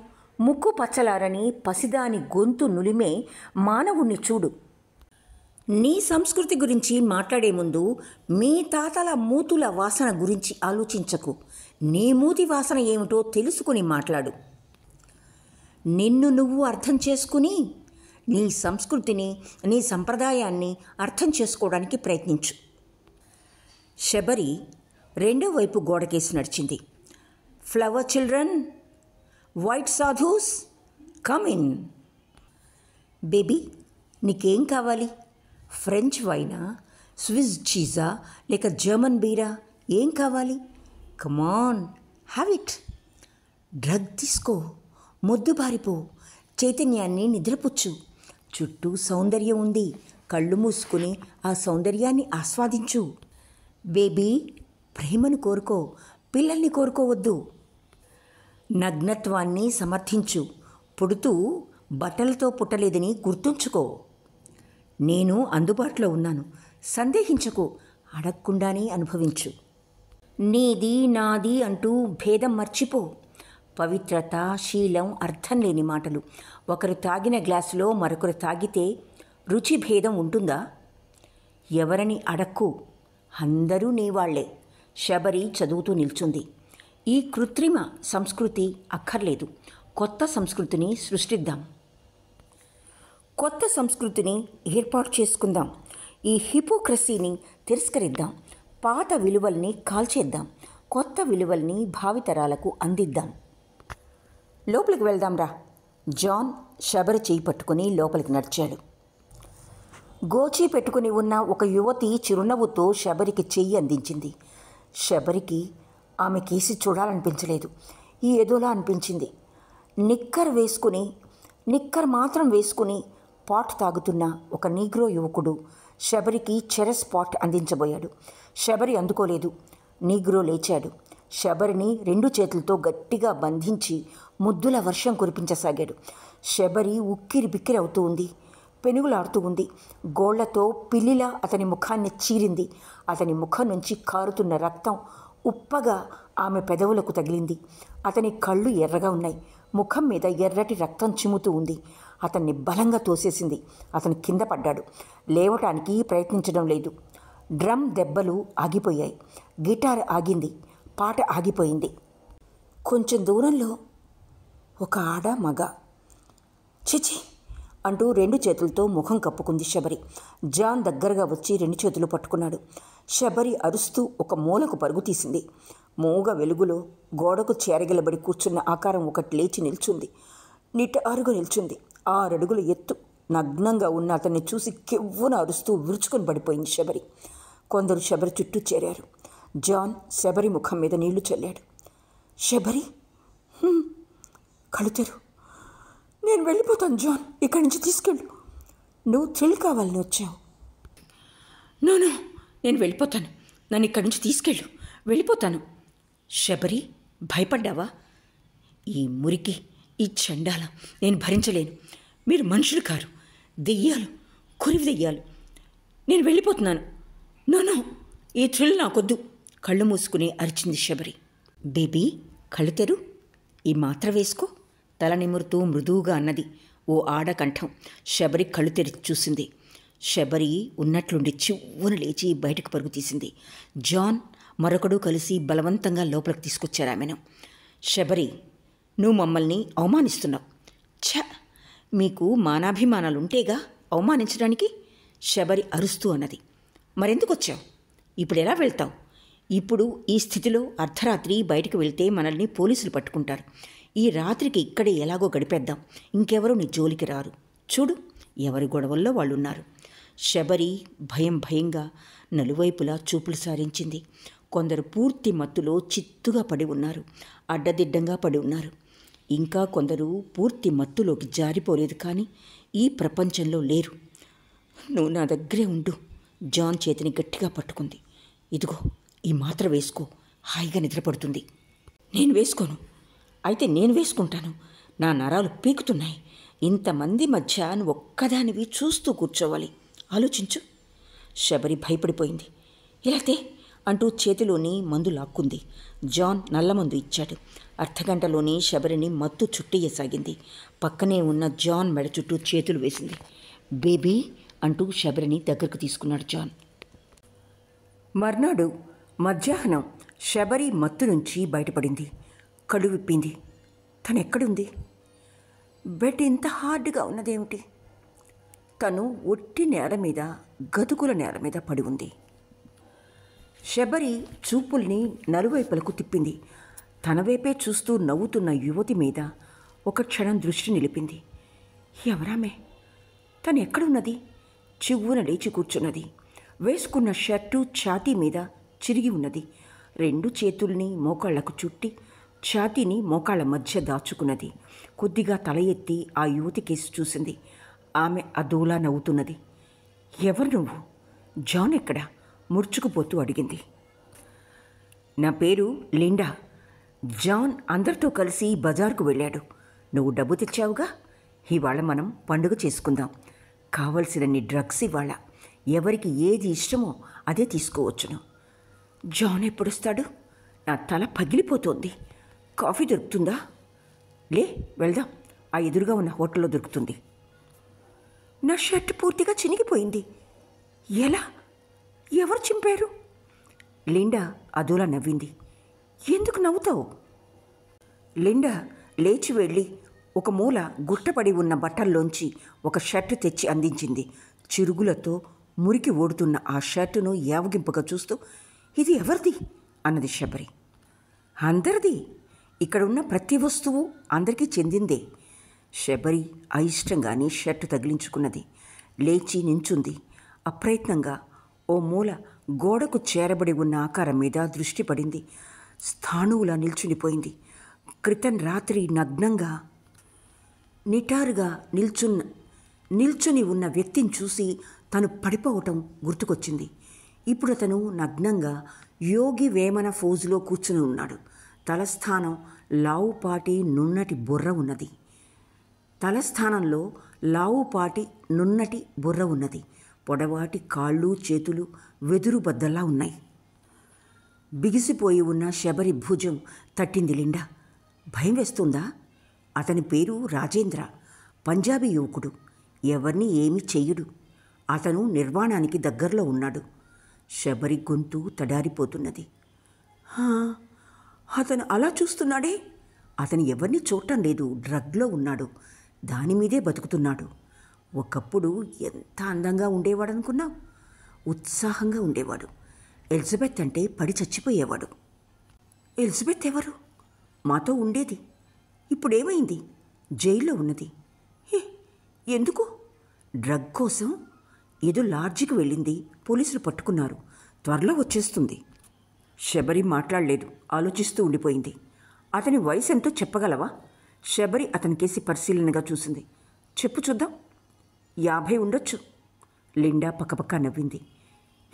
ముక్కు పచ్చలారని పసిదాని గొంతు నులిమే మానవుణ్ణి చూడు నీ సంస్కృతి గురించి మాట్లాడే ముందు మీ తాతల మూతుల వాసన గురించి ఆలోచించకు నీ మూతి వాసన ఏమిటో తెలుసుకుని మాట్లాడు నిన్ను నువ్వు అర్థం చేసుకుని నీ సంస్కృతిని నీ సంప్రదాయాన్ని అర్థం చేసుకోవడానికి ప్రయత్నించు శబరి రెండో వైపు గోడకేసి నడిచింది flower children white sadhus come in baby నీకేం కావాలి ఫ్రెంచ్ వైనా స్విస్ చీజా లేక జర్మన్ బీరా ఏం కావాలి కమాన్ హ్యావ్ ఇట్ డ్రగ్ తీసుకో మొద్దు బారిపో చైతన్యాన్ని నిద్రపుచ్చు చుట్టూ సౌందర్యం ఉంది కళ్ళు మూసుకుని ఆ సౌందర్యాన్ని ఆస్వాదించు బేబీ ప్రేమను కోరుకో పిల్లల్ని కోరుకోవద్దు నగ్నత్వాన్ని సమర్థించు పుడుతూ బట్టలతో పుట్టలేదని గుర్తుంచుకో నేను అందుబాటులో ఉన్నాను సందేహించకు అడగకుండానే అనుభవించు నీది నాది అంటూ భేదం మర్చిపో పవిత్రత శీలం అర్థం లేని మాటలు ఒకరు తాగిన గ్లాసులో మరొకరు తాగితే రుచి భేదం ఉంటుందా ఎవరని అడక్కు అందరూ నీవాళ్లే శబరి చదువుతూ నిల్చుంది ఈ కృత్రిమ సంస్కృతి అక్కర్లేదు కొత్త సంస్కృతిని సృష్టిద్దాం కొత్త సంస్కృతిని ఏర్పాటు చేసుకుందాం ఈ హిపోక్రసీని తిరస్కరిద్దాం పాత విలువల్ని కాల్చేద్దాం కొత్త విలువల్ని భావితరాలకు అందిద్దాం లోపలికి వెళ్దాం రా జాన్ శబరి చేయి పట్టుకుని లోపలికి నడిచాడు గోచి పెట్టుకుని ఉన్న ఒక యువతి చిరునవ్వుతో శబరికి చెయ్యి అందించింది శబరికి ఆమె కేసి చూడాలనిపించలేదు ఈ ఏదోలా అనిపించింది నిక్కర్ వేసుకుని నిక్కర్ మాత్రం వేసుకుని పాట్ తాగుతున్న ఒక నీగ్రో యువకుడు శబరికి చెరస్ పాట్ అందించబోయాడు శబరి అందుకోలేదు నీగ్రో లేచాడు శబరిని రెండు చేతులతో గట్టిగా బంధించి ముద్దుల వర్షం కురిపించసాగాడు శబరి ఉక్కిరి బిక్కిరి అవుతూ ఉంది పెనుగులాడుతూ ఉంది గోళ్లతో పిల్లిలా అతని ముఖాన్ని చీరింది అతని ముఖం నుంచి కారుతున్న రక్తం ఉప్పగా ఆమె పెదవులకు తగిలింది అతని కళ్ళు ఎర్రగా ఉన్నాయి ముఖం మీద ఎర్రటి రక్తం చిముతూ ఉంది అతన్ని బలంగా తోసేసింది అతను కింద పడ్డాడు లేవటానికి ప్రయత్నించడం లేదు డ్రమ్ దెబ్బలు ఆగిపోయాయి గిటార్ ఆగింది పాట ఆగిపోయింది కొంచెం దూరంలో ఒక ఆడ మగ చిచి అంటూ రెండు చేతులతో ముఖం కప్పుకుంది శబరి జాన్ దగ్గరగా వచ్చి రెండు చేతులు పట్టుకున్నాడు శబరి అరుస్తూ ఒక మూలకు పరుగు తీసింది మూగ వెలుగులో గోడకు చేరగిలబడి కూర్చున్న ఆకారం ఒకటి లేచి నిల్చుంది అరుగు నిల్చుంది ఆరడుగుల ఎత్తు నగ్నంగా ఉన్న అతన్ని చూసి కెవ్వున అరుస్తూ విరుచుకొని పడిపోయింది శబరి కొందరు శబరి చుట్టూ చేరారు జాన్ శబరి ముఖం మీద నీళ్లు చల్లాడు శబరి కలుతరు నేను వెళ్ళిపోతాను జాన్ ఇక్కడి నుంచి తీసుకెళ్ళు నువ్వు చెల్లి కావాలని వచ్చావు నూనె నేను వెళ్ళిపోతాను నన్ను ఇక్కడి నుంచి తీసుకెళ్ళు వెళ్ళిపోతాను శబరి భయపడ్డావా ఈ మురికి ఈ చండాల నేను భరించలేను మీరు మనుషులు కారు దెయ్యాలు కురివి దెయ్యాలు నేను వెళ్ళిపోతున్నాను నోనో ఈ థ్రిల్ నాకొద్దు కళ్ళు మూసుకుని అరిచింది శబరి బేబీ కళ్ళు తెరు ఈ మాత్ర వేసుకో తల నిమురుతూ మృదువుగా అన్నది ఓ ఆడకంఠం శబరి కళ్ళు తెరిచి చూసింది శబరి ఉన్నట్లుండి చివ్వును లేచి బయటకు పరుగు తీసింది జాన్ మరొకడు కలిసి బలవంతంగా లోపలికి తీసుకొచ్చారు ఆమెను శబరి నువ్వు మమ్మల్ని అవమానిస్తున్నావు ఛ మీకు మానాభిమానాలుంటేగా అవమానించడానికి శబరి అరుస్తూ అన్నది మరెందుకు వచ్చావు ఇప్పుడు ఎలా వెళ్తావు ఇప్పుడు ఈ స్థితిలో అర్ధరాత్రి బయటకు వెళ్తే మనల్ని పోలీసులు పట్టుకుంటారు ఈ రాత్రికి ఇక్కడే ఎలాగో గడిపేద్దాం ఇంకెవరూ నీ జోలికి రారు చూడు ఎవరి గొడవల్లో వాళ్ళున్నారు శబరి భయం భయంగా నలువైపులా చూపులు సారించింది కొందరు పూర్తి మత్తులో చిత్తుగా పడి ఉన్నారు అడ్డదిడ్డంగా పడి ఉన్నారు ఇంకా కొందరు పూర్తి మత్తులోకి జారిపోలేదు కానీ ఈ ప్రపంచంలో లేరు నువ్వు నా దగ్గరే ఉండు జాన్ చేతిని గట్టిగా పట్టుకుంది ఇదిగో ఈ మాత్ర వేసుకో హాయిగా నిద్రపడుతుంది నేను వేసుకోను అయితే నేను వేసుకుంటాను నా నరాలు పీకుతున్నాయి ఇంతమంది మధ్య నువ్వు ఒక్కదానివి చూస్తూ కూర్చోవాలి ఆలోచించు శబరి భయపడిపోయింది ఇలాతే అంటూ చేతిలోని మందు లాక్కుంది జాన్ నల్లమందు ఇచ్చాడు అర్ధగంటలోని శబరిని మత్తు చుట్టేయసాగింది పక్కనే ఉన్న జాన్ మెడ చుట్టూ చేతులు వేసింది బేబీ అంటూ శబరిని దగ్గరకు తీసుకున్నాడు జాన్ మర్నాడు మధ్యాహ్నం శబరి మత్తు నుంచి బయటపడింది కళ్ళు విప్పింది తనెక్కడుంది బెడ్ ఇంత హార్డ్గా ఉన్నదేమిటి తను ఒట్టి నేల మీద గతుకుల నేల మీద పడి ఉంది శబరి చూపుల్ని నలువైపులకు తిప్పింది తన వైపే చూస్తూ నవ్వుతున్న యువతి మీద ఒక క్షణం దృష్టి నిలిపింది ఎవరామే తను ఎక్కడున్నది చివ్వున లేచి కూర్చున్నది వేసుకున్న షర్టు ఛాతీ మీద చిరిగి ఉన్నది రెండు చేతుల్ని మోకాళ్లకు చుట్టి ఛాతీని మోకాళ్ల మధ్య దాచుకున్నది కొద్దిగా తల ఎత్తి ఆ యువతి కేసు చూసింది ఆమె అదోలా నవ్వుతున్నది ఎవరు నువ్వు జాన్ ఎక్కడ ముడుచుకుపోతూ అడిగింది నా పేరు లిండా జాన్ అందరితో కలిసి బజార్కు వెళ్ళాడు నువ్వు డబ్బు తెచ్చావుగా ఇవాళ మనం పండుగ చేసుకుందాం కావలసినన్ని డ్రగ్స్ ఇవాళ ఎవరికి ఏది ఇష్టమో అదే తీసుకోవచ్చును జాన్ ఎప్పుడొస్తాడు నా తల పగిలిపోతోంది కాఫీ దొరుకుతుందా లే వెళ్దాం ఆ ఎదురుగా ఉన్న హోటల్లో దొరుకుతుంది నా షర్ట్ పూర్తిగా చినిగిపోయింది ఎలా ఎవరు చింపారు లిండా అదోలా నవ్వింది ఎందుకు నవ్వుతావు లిండా లేచి వెళ్ళి ఒక మూల గుట్టపడి ఉన్న బట్టల్లోంచి ఒక షర్టు తెచ్చి అందించింది చిరుగులతో మురికి ఓడుతున్న ఆ షర్టును యావగింపుగా చూస్తూ ఇది ఎవరిది అన్నది శబరి అందరిది ఇక్కడ ఉన్న ప్రతి వస్తువు అందరికీ చెందిందే శబరి అయిష్టంగానే షర్టు తగిలించుకున్నది లేచి నించుంది అప్రయత్నంగా ఓ మూల గోడకు చేరబడి ఉన్న ఆకారం మీద దృష్టి పడింది స్థాణువులా నిల్చునిపోయింది క్రితం రాత్రి నగ్నంగా నిటారుగా నిల్చున్న నిల్చుని ఉన్న వ్యక్తిని చూసి తను పడిపోవటం గుర్తుకొచ్చింది ఇప్పుడు అతను నగ్నంగా యోగి వేమన ఫోజులో కూర్చుని ఉన్నాడు తలస్థానం లావుపాటి నున్నటి బుర్ర ఉన్నది తలస్థానంలో లావుపాటి నున్నటి బుర్ర ఉన్నది పొడవాటి కాళ్ళు చేతులు వెదురు బద్దల్లా ఉన్నాయి బిగిసిపోయి ఉన్న శబరి భుజం తట్టింది లిండా భయం వేస్తుందా అతని పేరు రాజేంద్ర పంజాబీ యువకుడు ఎవరిని ఏమి చెయ్యడు అతను నిర్వాణానికి దగ్గరలో ఉన్నాడు శబరి గొంతు తడారిపోతున్నది అతను అలా చూస్తున్నాడే అతను ఎవరిని చూడటం లేదు డ్రగ్లో ఉన్నాడు దానిమీదే బతుకుతున్నాడు ఒకప్పుడు ఎంత అందంగా ఉండేవాడు అనుకున్నావు ఉత్సాహంగా ఉండేవాడు ఎలిజబెత్ అంటే పడి చచ్చిపోయేవాడు ఎలిజబెత్ ఎవరు మాతో ఉండేది ఇప్పుడేమైంది జైల్లో ఉన్నది ఎందుకు డ్రగ్ కోసం ఏదో లాడ్జికి వెళ్ళింది పోలీసులు పట్టుకున్నారు త్వరలో వచ్చేస్తుంది శబరి మాట్లాడలేదు ఆలోచిస్తూ ఉండిపోయింది అతని వయసు ఎంతో చెప్పగలవా శబరి అతనికేసి పరిశీలనగా చూసింది చెప్పు చూద్దాం యాభై ఉండొచ్చు లిండా పక్కపక్క నవ్వింది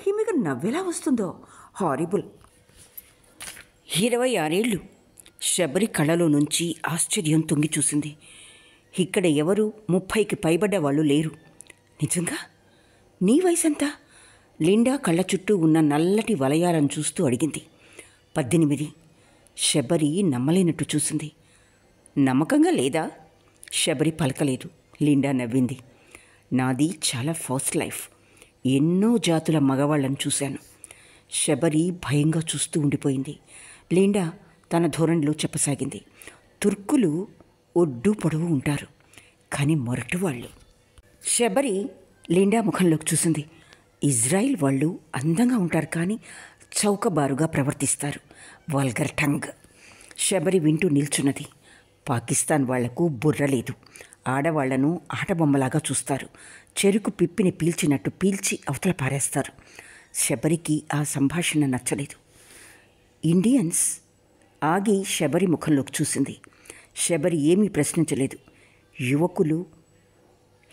హిమిగా నవ్వెలా వస్తుందో హారిబుల్ ఇరవై ఆరేళ్ళు శబరి కళలో నుంచి ఆశ్చర్యం తొంగి చూసింది ఇక్కడ ఎవరు ముప్పైకి పైబడ్డ వాళ్ళు లేరు నిజంగా నీ వయసంతా లిండా కళ్ళ చుట్టూ ఉన్న నల్లటి వలయాలను చూస్తూ అడిగింది పద్దెనిమిది శబరి నమ్మలేనట్టు చూసింది నమ్మకంగా లేదా శబరి పలకలేదు లిండా నవ్వింది నాది చాలా ఫస్ట్ లైఫ్ ఎన్నో జాతుల మగవాళ్ళను చూశాను శబరి భయంగా చూస్తూ ఉండిపోయింది లిండా తన ధోరణిలో చెప్పసాగింది తుర్కులు ఒడ్డు పొడవు ఉంటారు కానీ మొరటు వాళ్ళు శబరి లిండా ముఖంలోకి చూసింది ఇజ్రాయిల్ వాళ్ళు అందంగా ఉంటారు కానీ చౌకబారుగా ప్రవర్తిస్తారు వల్గర్ టంగ్ శబరి వింటూ నిల్చున్నది పాకిస్తాన్ వాళ్లకు బుర్ర లేదు ఆడవాళ్లను ఆటబొమ్మలాగా చూస్తారు చెరుకు పిప్పిని పీల్చినట్టు పీల్చి అవతల పారేస్తారు శబరికి ఆ సంభాషణ నచ్చలేదు ఇండియన్స్ ఆగి శబరి ముఖంలోకి చూసింది శబరి ఏమీ ప్రశ్నించలేదు యువకులు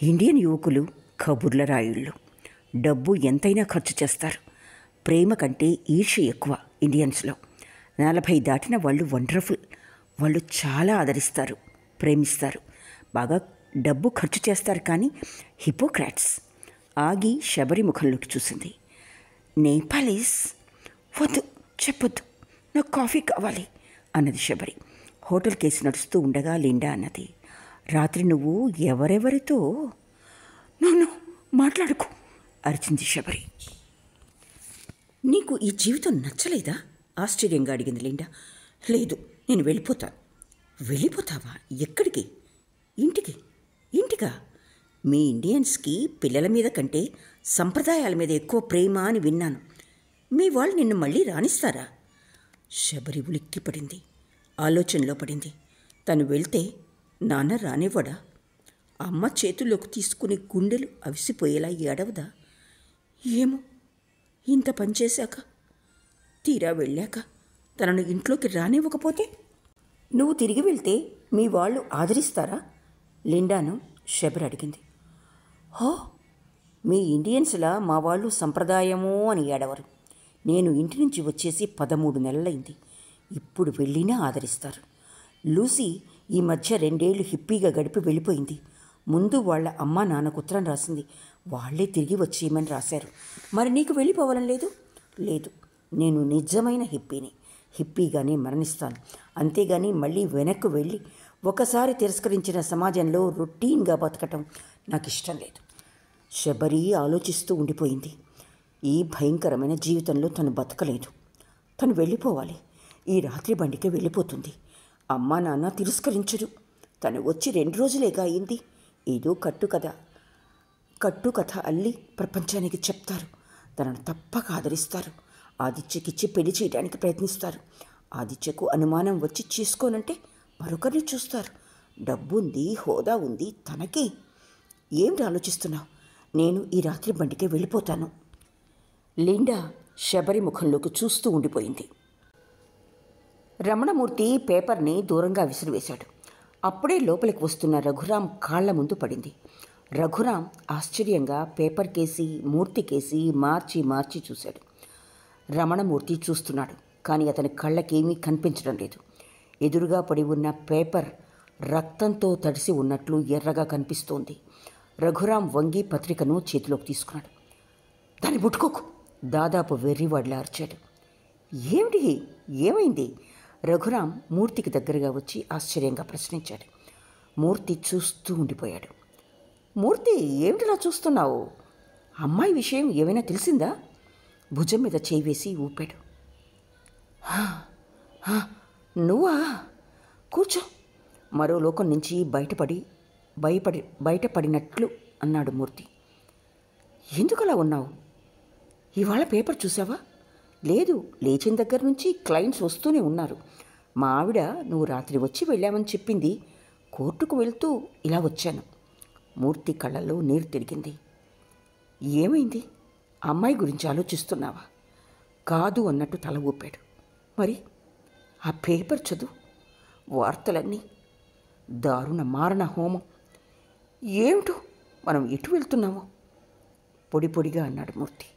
ఇండియన్ యువకులు కబుర్ల రాయుళ్ళు డబ్బు ఎంతైనా ఖర్చు చేస్తారు ప్రేమ కంటే ఈర్ష్య ఎక్కువ ఇండియన్స్లో నలభై దాటిన వాళ్ళు వండర్ఫుల్ వాళ్ళు చాలా ఆదరిస్తారు ప్రేమిస్తారు బాగా డబ్బు ఖర్చు చేస్తారు కానీ హిపోక్రాట్స్ ఆగి శబరి ముఖంలోకి చూసింది నేపాలీస్ వద్దు చెప్పొద్దు నాకు కాఫీ కావాలి అన్నది శబరి హోటల్ కేసు నడుస్తూ ఉండగా లిండా అన్నది రాత్రి నువ్వు ఎవరెవరితో నన్ను మాట్లాడుకు అరిచింది శబరి నీకు ఈ జీవితం నచ్చలేదా ఆశ్చర్యంగా అడిగింది లిండా లేదు నేను వెళ్ళిపోతా వెళ్ళిపోతావా ఎక్కడికి ఇంటికి ఇంటిగా మీ ఇండియన్స్కి పిల్లల మీద కంటే సంప్రదాయాల మీద ఎక్కువ ప్రేమ అని విన్నాను మీ వాళ్ళు నిన్ను మళ్ళీ రాణిస్తారా శబరి ఉలిక్కి పడింది ఆలోచనలో పడింది తను వెళ్తే నాన్న రానివ్వడా అమ్మ చేతుల్లోకి తీసుకుని గుండెలు అవిసిపోయేలా ఏడవదా ఏమో ఇంత పనిచేశాక తీరా వెళ్ళాక తనను ఇంట్లోకి రానివ్వకపోతే నువ్వు తిరిగి వెళ్తే మీ వాళ్ళు ఆదరిస్తారా లిండాను షబర్ అడిగింది హో మీ ఇండియన్స్లా మా వాళ్ళు సంప్రదాయము అని ఏడవరు నేను ఇంటి నుంచి వచ్చేసి పదమూడు నెలలైంది ఇప్పుడు వెళ్ళినా ఆదరిస్తారు లూసీ ఈ మధ్య రెండేళ్లు హిప్పీగా గడిపి వెళ్ళిపోయింది ముందు వాళ్ళ అమ్మ నాన్నకు ఉత్తరం రాసింది వాళ్లే తిరిగి వచ్చేయమని రాశారు మరి నీకు వెళ్ళిపోవాలని లేదు లేదు నేను నిజమైన హిప్పీని హిప్పీగానే మరణిస్తాను అంతేగాని మళ్ళీ వెనక్కు వెళ్ళి ఒకసారి తిరస్కరించిన సమాజంలో రొటీన్గా బతకటం నాకు ఇష్టం లేదు శబరి ఆలోచిస్తూ ఉండిపోయింది ఈ భయంకరమైన జీవితంలో తను బతకలేదు తను వెళ్ళిపోవాలి ఈ రాత్రి బండికి వెళ్ళిపోతుంది అమ్మా నాన్న తిరస్కరించరు తను వచ్చి రెండు రోజులేగా అయింది ఏదో కట్టు కథ కట్టు కథ అల్లి ప్రపంచానికి చెప్తారు తనను తప్పక ఆదరిస్తారు ఆదిత్యకిచ్చి పెళ్లి చేయడానికి ప్రయత్నిస్తారు ఆదిత్యకు అనుమానం వచ్చి చేసుకోనంటే మరొకరిని చూస్తారు డబ్బుంది హోదా ఉంది తనకే ఏమిటి ఆలోచిస్తున్నావు నేను ఈ రాత్రి బండికే వెళ్ళిపోతాను లిండా శబరి ముఖంలోకి చూస్తూ ఉండిపోయింది రమణమూర్తి పేపర్ని దూరంగా విసిరివేశాడు అప్పుడే లోపలికి వస్తున్న రఘురాం కాళ్ల ముందు పడింది రఘురాం ఆశ్చర్యంగా పేపర్కేసి మూర్తికేసి మార్చి మార్చి చూశాడు రమణమూర్తి చూస్తున్నాడు కానీ అతని కళ్ళకేమీ కనిపించడం లేదు ఎదురుగా పడి ఉన్న పేపర్ రక్తంతో తడిసి ఉన్నట్లు ఎర్రగా కనిపిస్తోంది రఘురాం వంగి పత్రికను చేతిలోకి తీసుకున్నాడు దాన్ని ముట్టుకోకు దాదాపు వెర్రివాడిలా అరిచాడు ఏమిటి ఏమైంది రఘురాం మూర్తికి దగ్గరగా వచ్చి ఆశ్చర్యంగా ప్రశ్నించాడు మూర్తి చూస్తూ ఉండిపోయాడు మూర్తి ఏమిటిలా చూస్తున్నావు అమ్మాయి విషయం ఏమైనా తెలిసిందా భుజం మీద చేయి వేసి ఊపాడు నువ్వా కూర్చో మరో లోకం నుంచి బయటపడి భయపడి బయటపడినట్లు అన్నాడు మూర్తి ఎందుకలా ఉన్నావు ఇవాళ పేపర్ చూసావా లేదు లేచిన దగ్గర నుంచి క్లయింట్స్ వస్తూనే ఉన్నారు మా ఆవిడ నువ్వు రాత్రి వచ్చి వెళ్ళామని చెప్పింది కోర్టుకు వెళ్తూ ఇలా వచ్చాను మూర్తి కళ్ళలో నీరు తిరిగింది ఏమైంది అమ్మాయి గురించి ఆలోచిస్తున్నావా కాదు అన్నట్టు తల ఊపాడు మరి ఆ పేపర్ చదువు వార్తలన్నీ దారుణ మారణ హోమం ఏమిటో మనం ఎటు వెళ్తున్నామో పొడి పొడిగా అన్నాడు మూర్తి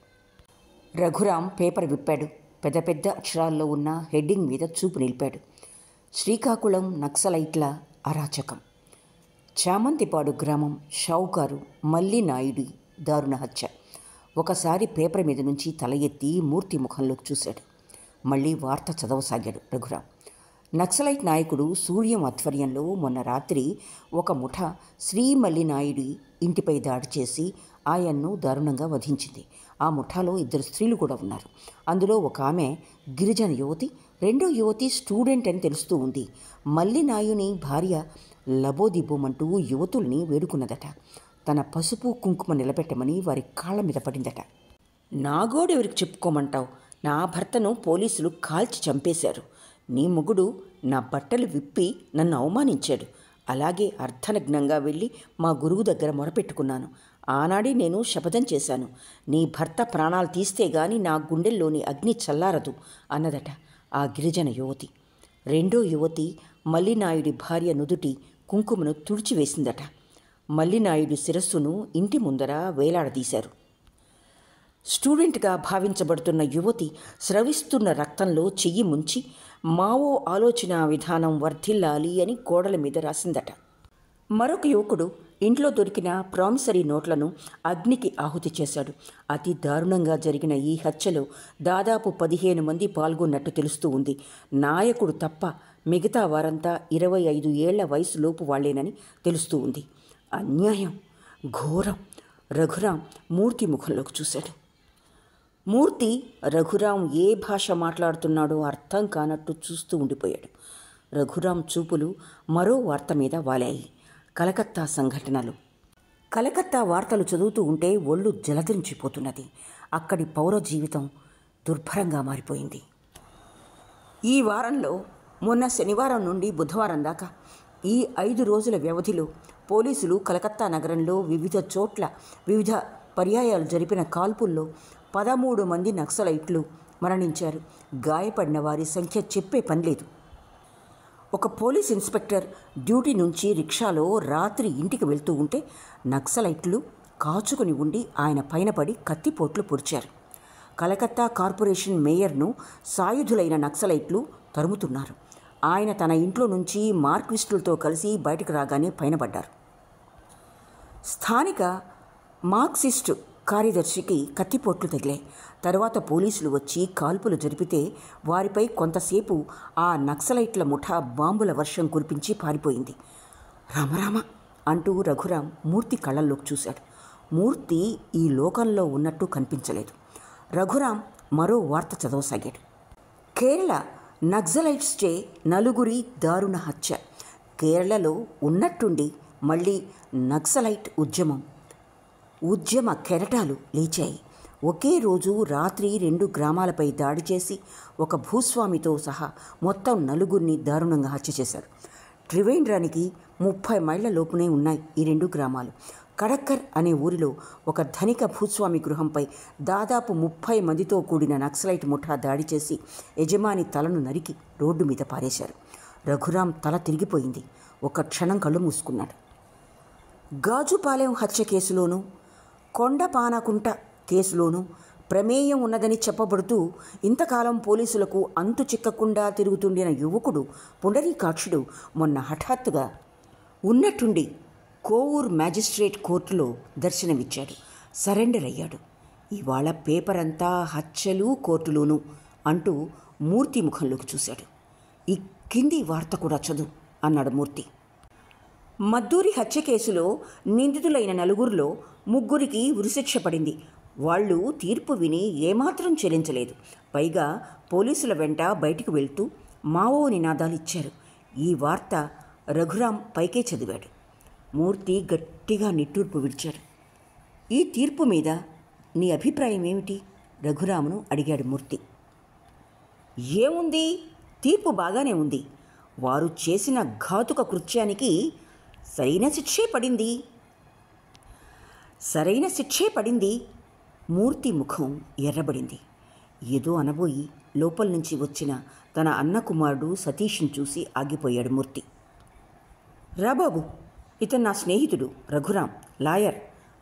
రఘురాం పేపర్ విప్పాడు పెద్ద పెద్ద అక్షరాల్లో ఉన్న హెడ్డింగ్ మీద చూపు నిలిపాడు శ్రీకాకుళం నక్సలైట్ల అరాచకం చామంతిపాడు గ్రామం షౌకారు మల్లినాయుడి దారుణ హత్య ఒకసారి పేపర్ మీద నుంచి తల ఎత్తి మూర్తి ముఖంలోకి చూశాడు మళ్ళీ వార్త చదవసాగాడు రఘురాం నక్సలైట్ నాయకుడు సూర్యం ఆధ్వర్యంలో మొన్న రాత్రి ఒక ముఠ శ్రీమల్లినాయుడి ఇంటిపై దాడి చేసి ఆయన్ను దారుణంగా వధించింది ఆ ముఠాలో ఇద్దరు స్త్రీలు కూడా ఉన్నారు అందులో ఒక ఆమె గిరిజన యువతి రెండో యువతి స్టూడెంట్ అని తెలుస్తూ ఉంది మల్లినాయుని భార్య లబోదిబోమంటూ యువతుల్ని వేడుకున్నదట తన పసుపు కుంకుమ నిలబెట్టమని వారి కాళ్ళ మీద పడిందట నాగోడు ఎవరికి చెప్పుకోమంటావు నా భర్తను పోలీసులు కాల్చి చంపేశారు నీ మొగుడు నా బట్టలు విప్పి నన్ను అవమానించాడు అలాగే అర్ధనగ్నంగా వెళ్ళి మా గురువు దగ్గర మొరపెట్టుకున్నాను ఆనాడే నేను శపథం చేశాను నీ భర్త ప్రాణాలు తీస్తే గాని నా గుండెల్లోని అగ్ని చల్లారదు అన్నదట ఆ గిరిజన యువతి రెండో యువతి మల్లినాయుడి భార్య నుదుటి కుంకుమను తుడిచివేసిందట మల్లినాయుడు శిరస్సును ఇంటి ముందర వేలాడదీశారు స్టూడెంట్గా భావించబడుతున్న యువతి స్రవిస్తున్న రక్తంలో చెయ్యి ముంచి మావో ఆలోచన విధానం వర్ధిల్లాలి అని గోడల మీద రాసిందట మరొక యువకుడు ఇంట్లో దొరికిన ప్రామిసరీ నోట్లను అగ్నికి ఆహుతి చేశాడు అతి దారుణంగా జరిగిన ఈ హత్యలో దాదాపు పదిహేను మంది పాల్గొన్నట్టు తెలుస్తూ ఉంది నాయకుడు తప్ప మిగతా వారంతా ఇరవై ఐదు ఏళ్ల వయసులోపు వాళ్లేనని తెలుస్తూ ఉంది అన్యాయం ఘోరం రఘురాం మూర్తి ముఖంలోకి చూశాడు మూర్తి రఘురాం ఏ భాష మాట్లాడుతున్నాడో అర్థం కానట్టు చూస్తూ ఉండిపోయాడు రఘురాం చూపులు మరో వార్త మీద వాలాయి కలకత్తా సంఘటనలు కలకత్తా వార్తలు చదువుతూ ఉంటే ఒళ్ళు జలదరించిపోతున్నది అక్కడి పౌర జీవితం దుర్భరంగా మారిపోయింది ఈ వారంలో మొన్న శనివారం నుండి బుధవారం దాకా ఈ ఐదు రోజుల వ్యవధిలో పోలీసులు కలకత్తా నగరంలో వివిధ చోట్ల వివిధ పర్యాయాలు జరిపిన కాల్పుల్లో పదమూడు మంది నక్సలైట్లు మరణించారు గాయపడిన వారి సంఖ్య చెప్పే పని లేదు ఒక పోలీస్ ఇన్స్పెక్టర్ డ్యూటీ నుంచి రిక్షాలో రాత్రి ఇంటికి వెళ్తూ ఉంటే నక్సలైట్లు కాచుకుని ఉండి ఆయన పైన పడి కత్తిపోట్లు పొడిచారు కలకత్తా కార్పొరేషన్ మేయర్ను సాయుధులైన నక్సలైట్లు తరుముతున్నారు ఆయన తన ఇంట్లో నుంచి మార్క్విస్టులతో కలిసి బయటకు రాగానే పైనబడ్డారు స్థానిక మార్క్సిస్టు కార్యదర్శికి కత్తిపోట్లు తగిలాయి తర్వాత పోలీసులు వచ్చి కాల్పులు జరిపితే వారిపై కొంతసేపు ఆ నక్సలైట్ల ముఠా బాంబుల వర్షం కురిపించి పారిపోయింది రామరామ అంటూ రఘురాం మూర్తి కళ్ళల్లోకి చూశాడు మూర్తి ఈ లోకంలో ఉన్నట్టు కనిపించలేదు రఘురాం మరో వార్త చదవసాగాడు కేరళ నక్సలైట్స్చే నలుగురి దారుణ హత్య కేరళలో ఉన్నట్టుండి మళ్ళీ నక్సలైట్ ఉద్యమం ఉద్యమ కెరటాలు లేచాయి ఒకే రోజు రాత్రి రెండు గ్రామాలపై దాడి చేసి ఒక భూస్వామితో సహా మొత్తం నలుగురిని దారుణంగా హత్య చేశారు త్రివేంద్రానికి ముప్పై మైళ్ళ లోపునే ఉన్నాయి ఈ రెండు గ్రామాలు కడక్కర్ అనే ఊరిలో ఒక ధనిక భూస్వామి గృహంపై దాదాపు ముప్పై మందితో కూడిన నక్సలైట్ ముఠా దాడి చేసి యజమాని తలను నరికి రోడ్డు మీద పారేశారు రఘురాం తల తిరిగిపోయింది ఒక క్షణం కళ్ళు మూసుకున్నాడు గాజుపాలెం హత్య కేసులోనూ కొండపానకుంట కేసులోనూ ప్రమేయం ఉన్నదని చెప్పబడుతూ ఇంతకాలం పోలీసులకు అంతు చిక్కకుండా తిరుగుతుండిన యువకుడు పుండరీకాక్షుడు మొన్న హఠాత్తుగా ఉన్నట్టుండి కోవూర్ మ్యాజిస్ట్రేట్ కోర్టులో దర్శనమిచ్చాడు సరెండర్ అయ్యాడు ఇవాళ పేపర్ అంతా హత్యలు కోర్టులోను అంటూ మూర్తి ముఖంలోకి చూశాడు ఈ కింది వార్త కూడా చదువు అన్నాడు మూర్తి మద్దూరి హత్య కేసులో నిందితులైన నలుగురిలో ముగ్గురికి ఉరిశిక్ష పడింది వాళ్ళు తీర్పు విని ఏమాత్రం చెల్లించలేదు పైగా పోలీసుల వెంట బయటకు వెళ్తూ మావో నినాదాలు ఇచ్చారు ఈ వార్త రఘురాం పైకే చదివాడు మూర్తి గట్టిగా నిట్టూర్పు విడిచాడు ఈ తీర్పు మీద నీ అభిప్రాయం ఏమిటి రఘురామును అడిగాడు మూర్తి ఏముంది తీర్పు బాగానే ఉంది వారు చేసిన ఘాతుక కృత్యానికి సరైన శిక్షే పడింది సరైన శిక్షే పడింది మూర్తి ముఖం ఎర్రబడింది ఏదో అనబోయి లోపల నుంచి వచ్చిన తన అన్న కుమారుడు సతీష్ని చూసి ఆగిపోయాడు మూర్తి రాబాబు ఇతను నా స్నేహితుడు రఘురాం లాయర్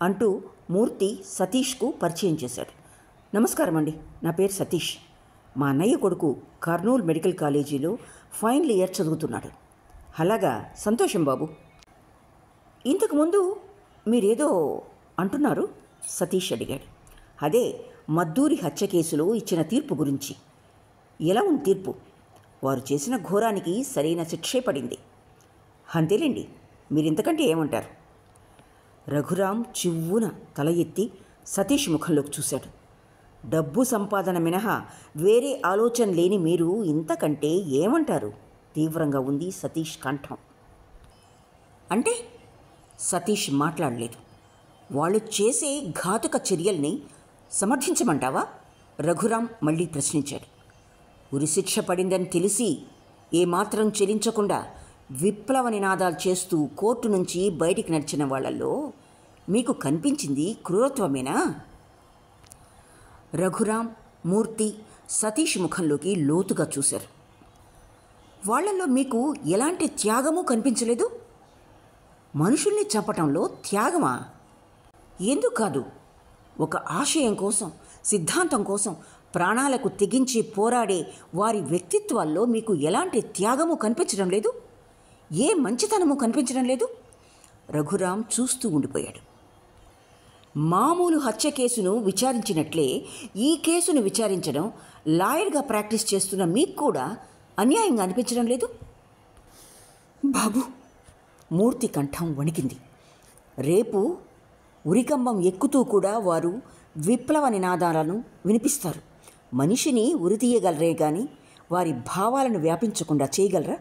అంటూ మూర్తి సతీష్కు పరిచయం చేశాడు నమస్కారం అండి నా పేరు సతీష్ మా అన్నయ్య కొడుకు కర్నూలు మెడికల్ కాలేజీలో ఫైనల్ ఇయర్ చదువుతున్నాడు అలాగా సంతోషం బాబు ఇంతకుముందు మీరేదో అంటున్నారు సతీష్ అడిగాడు అదే మద్దూరి హత్య కేసులో ఇచ్చిన తీర్పు గురించి ఎలా ఉంది తీర్పు వారు చేసిన ఘోరానికి సరైన శిక్షే పడింది అంతేలేండి మీరింతకంటే ఏమంటారు రఘురాం చివ్వున తల ఎత్తి సతీష్ ముఖంలోకి చూశాడు డబ్బు సంపాదన మినహా వేరే ఆలోచన లేని మీరు ఇంతకంటే ఏమంటారు తీవ్రంగా ఉంది సతీష్ కంఠం అంటే సతీష్ మాట్లాడలేదు వాళ్ళు చేసే ఘాతుక చర్యల్ని సమర్థించమంటావా రఘురాం మళ్ళీ ప్రశ్నించాడు ఉరిశిక్ష పడిందని తెలిసి ఏమాత్రం చెలించకుండా విప్లవ నినాదాలు చేస్తూ కోర్టు నుంచి బయటికి నడిచిన వాళ్ళల్లో మీకు కనిపించింది క్రూరత్వమేనా రఘురాం మూర్తి సతీష్ ముఖంలోకి లోతుగా చూశారు వాళ్లలో మీకు ఎలాంటి త్యాగమూ కనిపించలేదు మనుషుల్ని చంపటంలో త్యాగమా ఎందుకు కాదు ఒక ఆశయం కోసం సిద్ధాంతం కోసం ప్రాణాలకు తెగించి పోరాడే వారి వ్యక్తిత్వాల్లో మీకు ఎలాంటి త్యాగము కనిపించడం లేదు ఏ మంచితనము కనిపించడం లేదు రఘురాం చూస్తూ ఉండిపోయాడు మామూలు హత్య కేసును విచారించినట్లే ఈ కేసును విచారించడం లాయర్గా ప్రాక్టీస్ చేస్తున్న మీకు కూడా అన్యాయంగా అనిపించడం లేదు బాబు మూర్తి కంఠం వణికింది రేపు ఉరికంబం ఎక్కుతూ కూడా వారు విప్లవ నినాదాలను వినిపిస్తారు మనిషిని ఉరితీయగలరే కానీ వారి భావాలను వ్యాపించకుండా చేయగలరా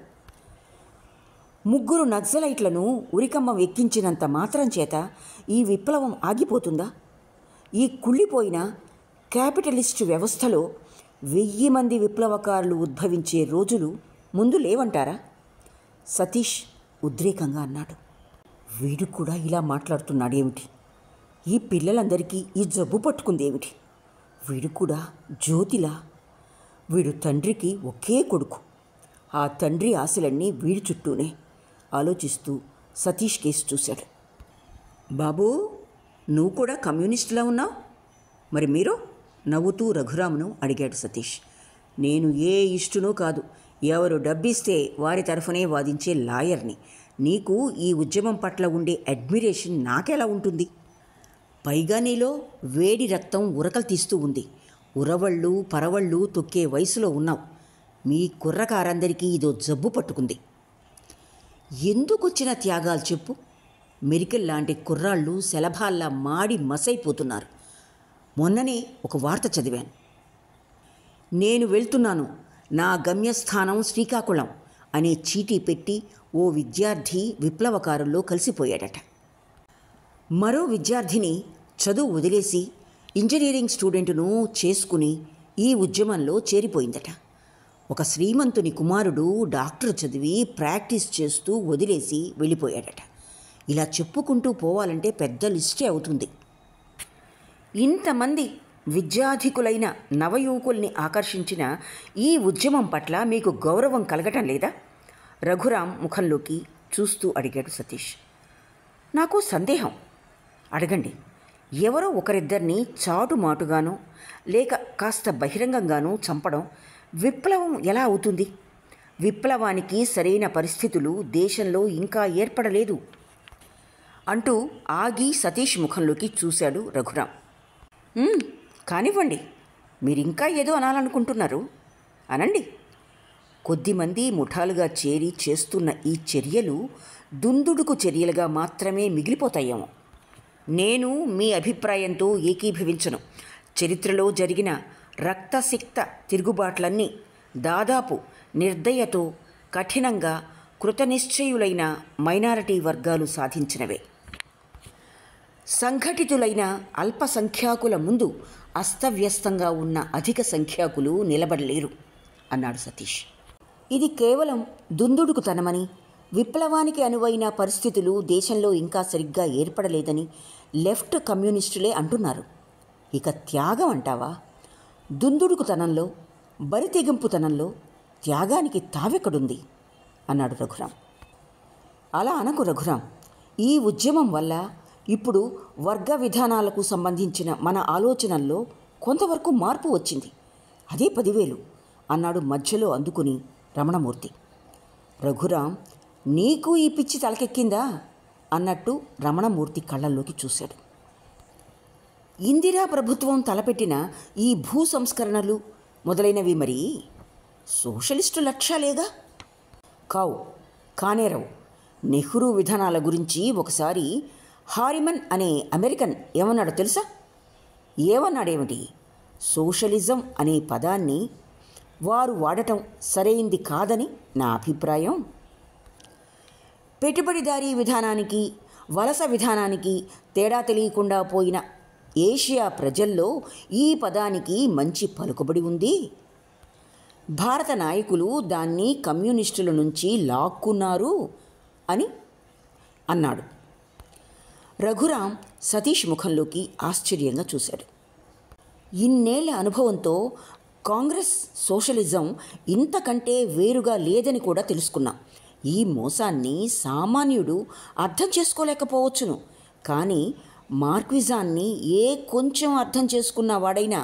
ముగ్గురు నక్సలైట్లను ఉరికంబం ఎక్కించినంత మాత్రం చేత ఈ విప్లవం ఆగిపోతుందా ఈ కుళ్ళిపోయిన క్యాపిటలిస్టు వ్యవస్థలో వెయ్యి మంది విప్లవకారులు ఉద్భవించే రోజులు ముందు లేవంటారా సతీష్ ఉద్రేకంగా అన్నాడు వీడు కూడా ఇలా మాట్లాడుతున్నాడేమిటి ఈ పిల్లలందరికీ ఈ జబ్బు పట్టుకుంది ఏమిటి వీడు కూడా జ్యోతిలా వీడు తండ్రికి ఒకే కొడుకు ఆ తండ్రి ఆశలన్నీ వీడి చుట్టూనే ఆలోచిస్తూ సతీష్ కేసు చూశాడు బాబూ నువ్వు కూడా కమ్యూనిస్టులా ఉన్నావు మరి మీరు నవ్వుతూ రఘురామును అడిగాడు సతీష్ నేను ఏ ఇష్టునో కాదు ఎవరు డబ్బిస్తే వారి తరఫునే వాదించే లాయర్ని నీకు ఈ ఉద్యమం పట్ల ఉండే అడ్మిరేషన్ నాకెలా ఉంటుంది పైగా నీలో వేడి రక్తం ఉరకలు తీస్తూ ఉంది ఉరవళ్ళు పరవళ్ళు తొక్కే వయసులో ఉన్నావు మీ కుర్రకారందరికీ ఇదో జబ్బు పట్టుకుంది ఎందుకొచ్చిన త్యాగాలు చెప్పు మెరికల్ లాంటి కుర్రాళ్ళు శలభాల్లా మాడి మసైపోతున్నారు మొన్ననే ఒక వార్త చదివాను నేను వెళ్తున్నాను నా గమ్యస్థానం శ్రీకాకుళం అనే చీటీ పెట్టి ఓ విద్యార్థి విప్లవకారుల్లో కలిసిపోయాడట మరో విద్యార్థిని చదువు వదిలేసి ఇంజనీరింగ్ స్టూడెంట్ను చేసుకుని ఈ ఉద్యమంలో చేరిపోయిందట ఒక శ్రీమంతుని కుమారుడు డాక్టర్ చదివి ప్రాక్టీస్ చేస్తూ వదిలేసి వెళ్ళిపోయాడట ఇలా చెప్పుకుంటూ పోవాలంటే పెద్ద లిస్టే అవుతుంది ఇంతమంది విద్యాధికులైన నవయువకుల్ని ఆకర్షించిన ఈ ఉద్యమం పట్ల మీకు గౌరవం కలగటం లేదా రఘురాం ముఖంలోకి చూస్తూ అడిగాడు సతీష్ నాకు సందేహం అడగండి ఎవరో ఒకరిద్దరిని చాటుమాటుగానో లేక కాస్త బహిరంగంగానో చంపడం విప్లవం ఎలా అవుతుంది విప్లవానికి సరైన పరిస్థితులు దేశంలో ఇంకా ఏర్పడలేదు అంటూ ఆగి సతీష్ ముఖంలోకి చూశాడు రఘురాం కానివ్వండి మీరింకా ఏదో అనాలనుకుంటున్నారు అనండి కొద్దిమంది ముఠాలుగా చేరి చేస్తున్న ఈ చర్యలు దుందుడుకు చర్యలుగా మాత్రమే మిగిలిపోతాయేమో నేను మీ అభిప్రాయంతో ఏకీభవించను చరిత్రలో జరిగిన రక్తసిక్త తిరుగుబాట్లన్నీ దాదాపు నిర్దయతో కఠినంగా కృతనిశ్చయులైన మైనారిటీ వర్గాలు సాధించినవే సంఘటితులైన అల్పసంఖ్యాకుల ముందు అస్తవ్యస్తంగా ఉన్న అధిక సంఖ్యాకులు నిలబడలేరు అన్నాడు సతీష్ ఇది కేవలం దుందుడుకుతనమని విప్లవానికి అనువైన పరిస్థితులు దేశంలో ఇంకా సరిగ్గా ఏర్పడలేదని లెఫ్ట్ కమ్యూనిస్టులే అంటున్నారు ఇక త్యాగం అంటావా దుందుడుకుతనంలో బరితెగింపుతనంలో త్యాగానికి తావెక్కడుంది అన్నాడు రఘురాం అలా అనకు రఘురాం ఈ ఉద్యమం వల్ల ఇప్పుడు వర్గ విధానాలకు సంబంధించిన మన ఆలోచనల్లో కొంతవరకు మార్పు వచ్చింది అదే పదివేలు అన్నాడు మధ్యలో అందుకుని రమణమూర్తి రఘురాం నీకు ఈ పిచ్చి తలకెక్కిందా అన్నట్టు రమణమూర్తి కళ్ళల్లోకి చూశాడు ఇందిరా ప్రభుత్వం తలపెట్టిన ఈ భూ సంస్కరణలు మొదలైనవి మరి సోషలిస్టు లక్ష్యాలేగా కావు కానేరావు నెహ్రూ విధానాల గురించి ఒకసారి హారిమన్ అనే అమెరికన్ ఏమన్నాడో తెలుసా ఏమన్నాడేమిటి సోషలిజం అనే పదాన్ని వారు వాడటం సరైంది కాదని నా అభిప్రాయం పెట్టుబడిదారీ విధానానికి వలస విధానానికి తేడా తెలియకుండా పోయిన ఏషియా ప్రజల్లో ఈ పదానికి మంచి పలుకుబడి ఉంది భారత నాయకులు దాన్ని కమ్యూనిస్టుల నుంచి లాక్కున్నారు అని అన్నాడు రఘురాం సతీష్ ముఖంలోకి ఆశ్చర్యంగా చూశాడు ఇన్నేళ్ల అనుభవంతో కాంగ్రెస్ సోషలిజం ఇంతకంటే వేరుగా లేదని కూడా తెలుసుకున్నాం ఈ మోసాన్ని సామాన్యుడు అర్థం చేసుకోలేకపోవచ్చును కానీ మార్క్విజాన్ని ఏ కొంచెం అర్థం చేసుకున్న వాడైనా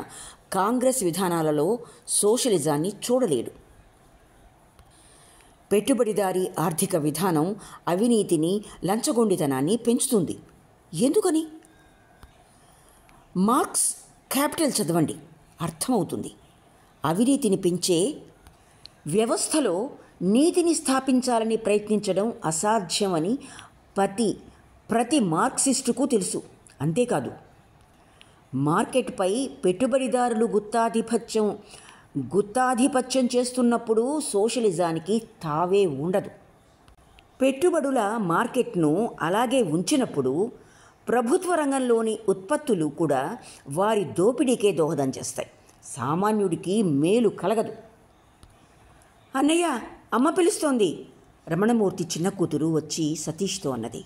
కాంగ్రెస్ విధానాలలో సోషలిజాన్ని చూడలేడు పెట్టుబడిదారి ఆర్థిక విధానం అవినీతిని లంచగొండితనాన్ని పెంచుతుంది ఎందుకని మార్క్స్ క్యాపిటల్ చదవండి అర్థమవుతుంది అవినీతిని పెంచే వ్యవస్థలో నీతిని స్థాపించాలని ప్రయత్నించడం అసాధ్యమని ప్రతి ప్రతి మార్క్సిస్టుకు తెలుసు అంతేకాదు మార్కెట్పై పెట్టుబడిదారులు గుత్తాధిపత్యం గుత్తాధిపత్యం చేస్తున్నప్పుడు సోషలిజానికి తావే ఉండదు పెట్టుబడుల మార్కెట్ను అలాగే ఉంచినప్పుడు ప్రభుత్వ రంగంలోని ఉత్పత్తులు కూడా వారి దోపిడీకే దోహదం చేస్తాయి సామాన్యుడికి మేలు కలగదు అన్నయ్య అమ్మ పిలుస్తోంది రమణమూర్తి చిన్న కూతురు వచ్చి సతీష్తో అన్నది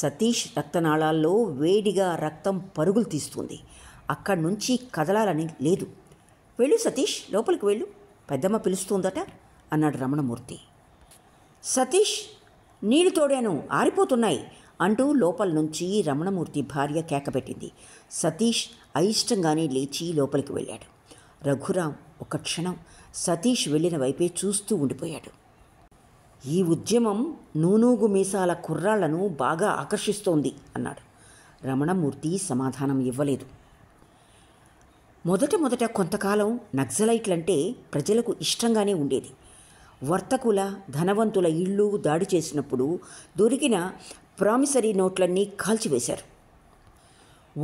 సతీష్ రక్తనాళాల్లో వేడిగా రక్తం పరుగులు తీస్తుంది అక్కడి నుంచి కదలాలని లేదు వెళ్ళు సతీష్ లోపలికి వెళ్ళు పెద్దమ్మ పిలుస్తుందట అన్నాడు రమణమూర్తి సతీష్ నీళ్ళు తోడాను ఆరిపోతున్నాయి అంటూ లోపల నుంచి రమణమూర్తి భార్య కేకబెట్టింది సతీష్ అయిష్టంగానే లేచి లోపలికి వెళ్ళాడు రఘురాం ఒక క్షణం సతీష్ వెళ్ళిన వైపే చూస్తూ ఉండిపోయాడు ఈ ఉద్యమం నూనూగు మీసాల కుర్రాళ్లను బాగా ఆకర్షిస్తోంది అన్నాడు రమణమూర్తి సమాధానం ఇవ్వలేదు మొదట మొదట కొంతకాలం నక్సలైట్లంటే ప్రజలకు ఇష్టంగానే ఉండేది వర్తకుల ధనవంతుల ఇళ్ళు దాడి చేసినప్పుడు దొరికిన ప్రామిసరీ నోట్లన్నీ కాల్చివేశారు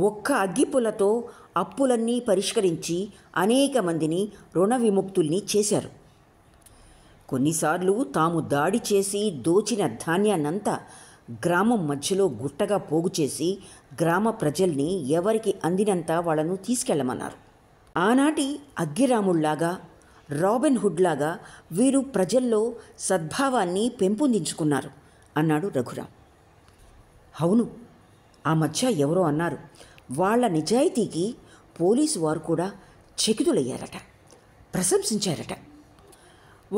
ఒక్క అగ్గిపులతో అప్పులన్నీ పరిష్కరించి అనేక మందిని రుణ విముక్తుల్ని చేశారు కొన్నిసార్లు తాము దాడి చేసి దోచిన ధాన్యాన్నంతా గ్రామం మధ్యలో గుట్టగా పోగు చేసి గ్రామ ప్రజల్ని ఎవరికి అందినంత వాళ్లను తీసుకెళ్లమన్నారు ఆనాటి అగ్గిరాముళ్లాగా రాబిన్ హుడ్లాగా వీరు ప్రజల్లో సద్భావాన్ని పెంపొందించుకున్నారు అన్నాడు రఘురాం అవును ఆ మధ్య ఎవరో అన్నారు వాళ్ల నిజాయితీకి పోలీసు వారు కూడా చెకితులయ్యారట ప్రశంసించారట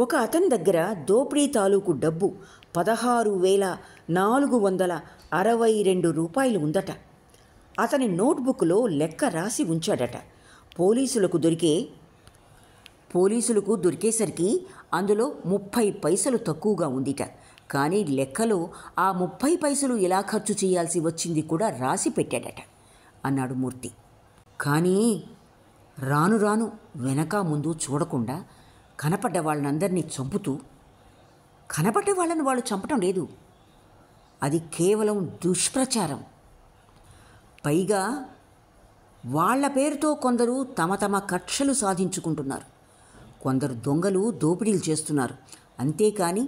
ఒక అతని దగ్గర దోపిడీ తాలూకు డబ్బు పదహారు వేల నాలుగు వందల అరవై రెండు రూపాయలు ఉందట అతని నోట్బుక్లో లెక్క రాసి ఉంచాడట పోలీసులకు దొరికే పోలీసులకు దొరికేసరికి అందులో ముప్పై పైసలు తక్కువగా ఉందిట కానీ లెక్కలో ఆ ముప్పై పైసలు ఎలా ఖర్చు చేయాల్సి వచ్చింది కూడా రాసి పెట్టాడట అన్నాడు మూర్తి కానీ రాను రాను వెనక ముందు చూడకుండా కనపడ్డ వాళ్ళనందరినీ చంపుతూ కనపడ్డ వాళ్ళని వాళ్ళు చంపటం లేదు అది కేవలం దుష్ప్రచారం పైగా వాళ్ల పేరుతో కొందరు తమ తమ కక్షలు సాధించుకుంటున్నారు కొందరు దొంగలు దోపిడీలు చేస్తున్నారు అంతేకాని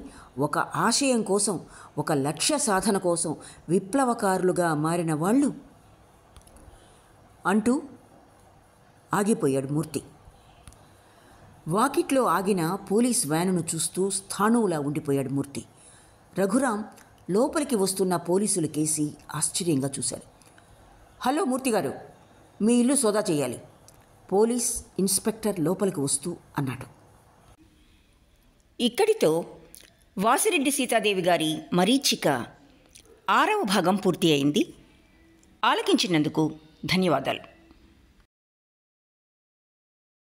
ఒక ఆశయం కోసం ఒక లక్ష్య సాధన కోసం విప్లవకారులుగా మారిన వాళ్ళు అంటూ ఆగిపోయాడు మూర్తి వాకిట్లో ఆగిన పోలీస్ వ్యానును చూస్తూ స్థాణువులా ఉండిపోయాడు మూర్తి రఘురాం లోపలికి వస్తున్న పోలీసులు కేసి ఆశ్చర్యంగా చూశాడు హలో మూర్తి గారు మీ ఇల్లు సోదా చేయాలి పోలీస్ ఇన్స్పెక్టర్ లోపలికి వస్తూ అన్నాడు ఇక్కడితో వాసిరెడ్డి సీతాదేవి గారి మరీచిక ఆరవ భాగం పూర్తి అయింది ఆలకించినందుకు ధన్యవాదాలు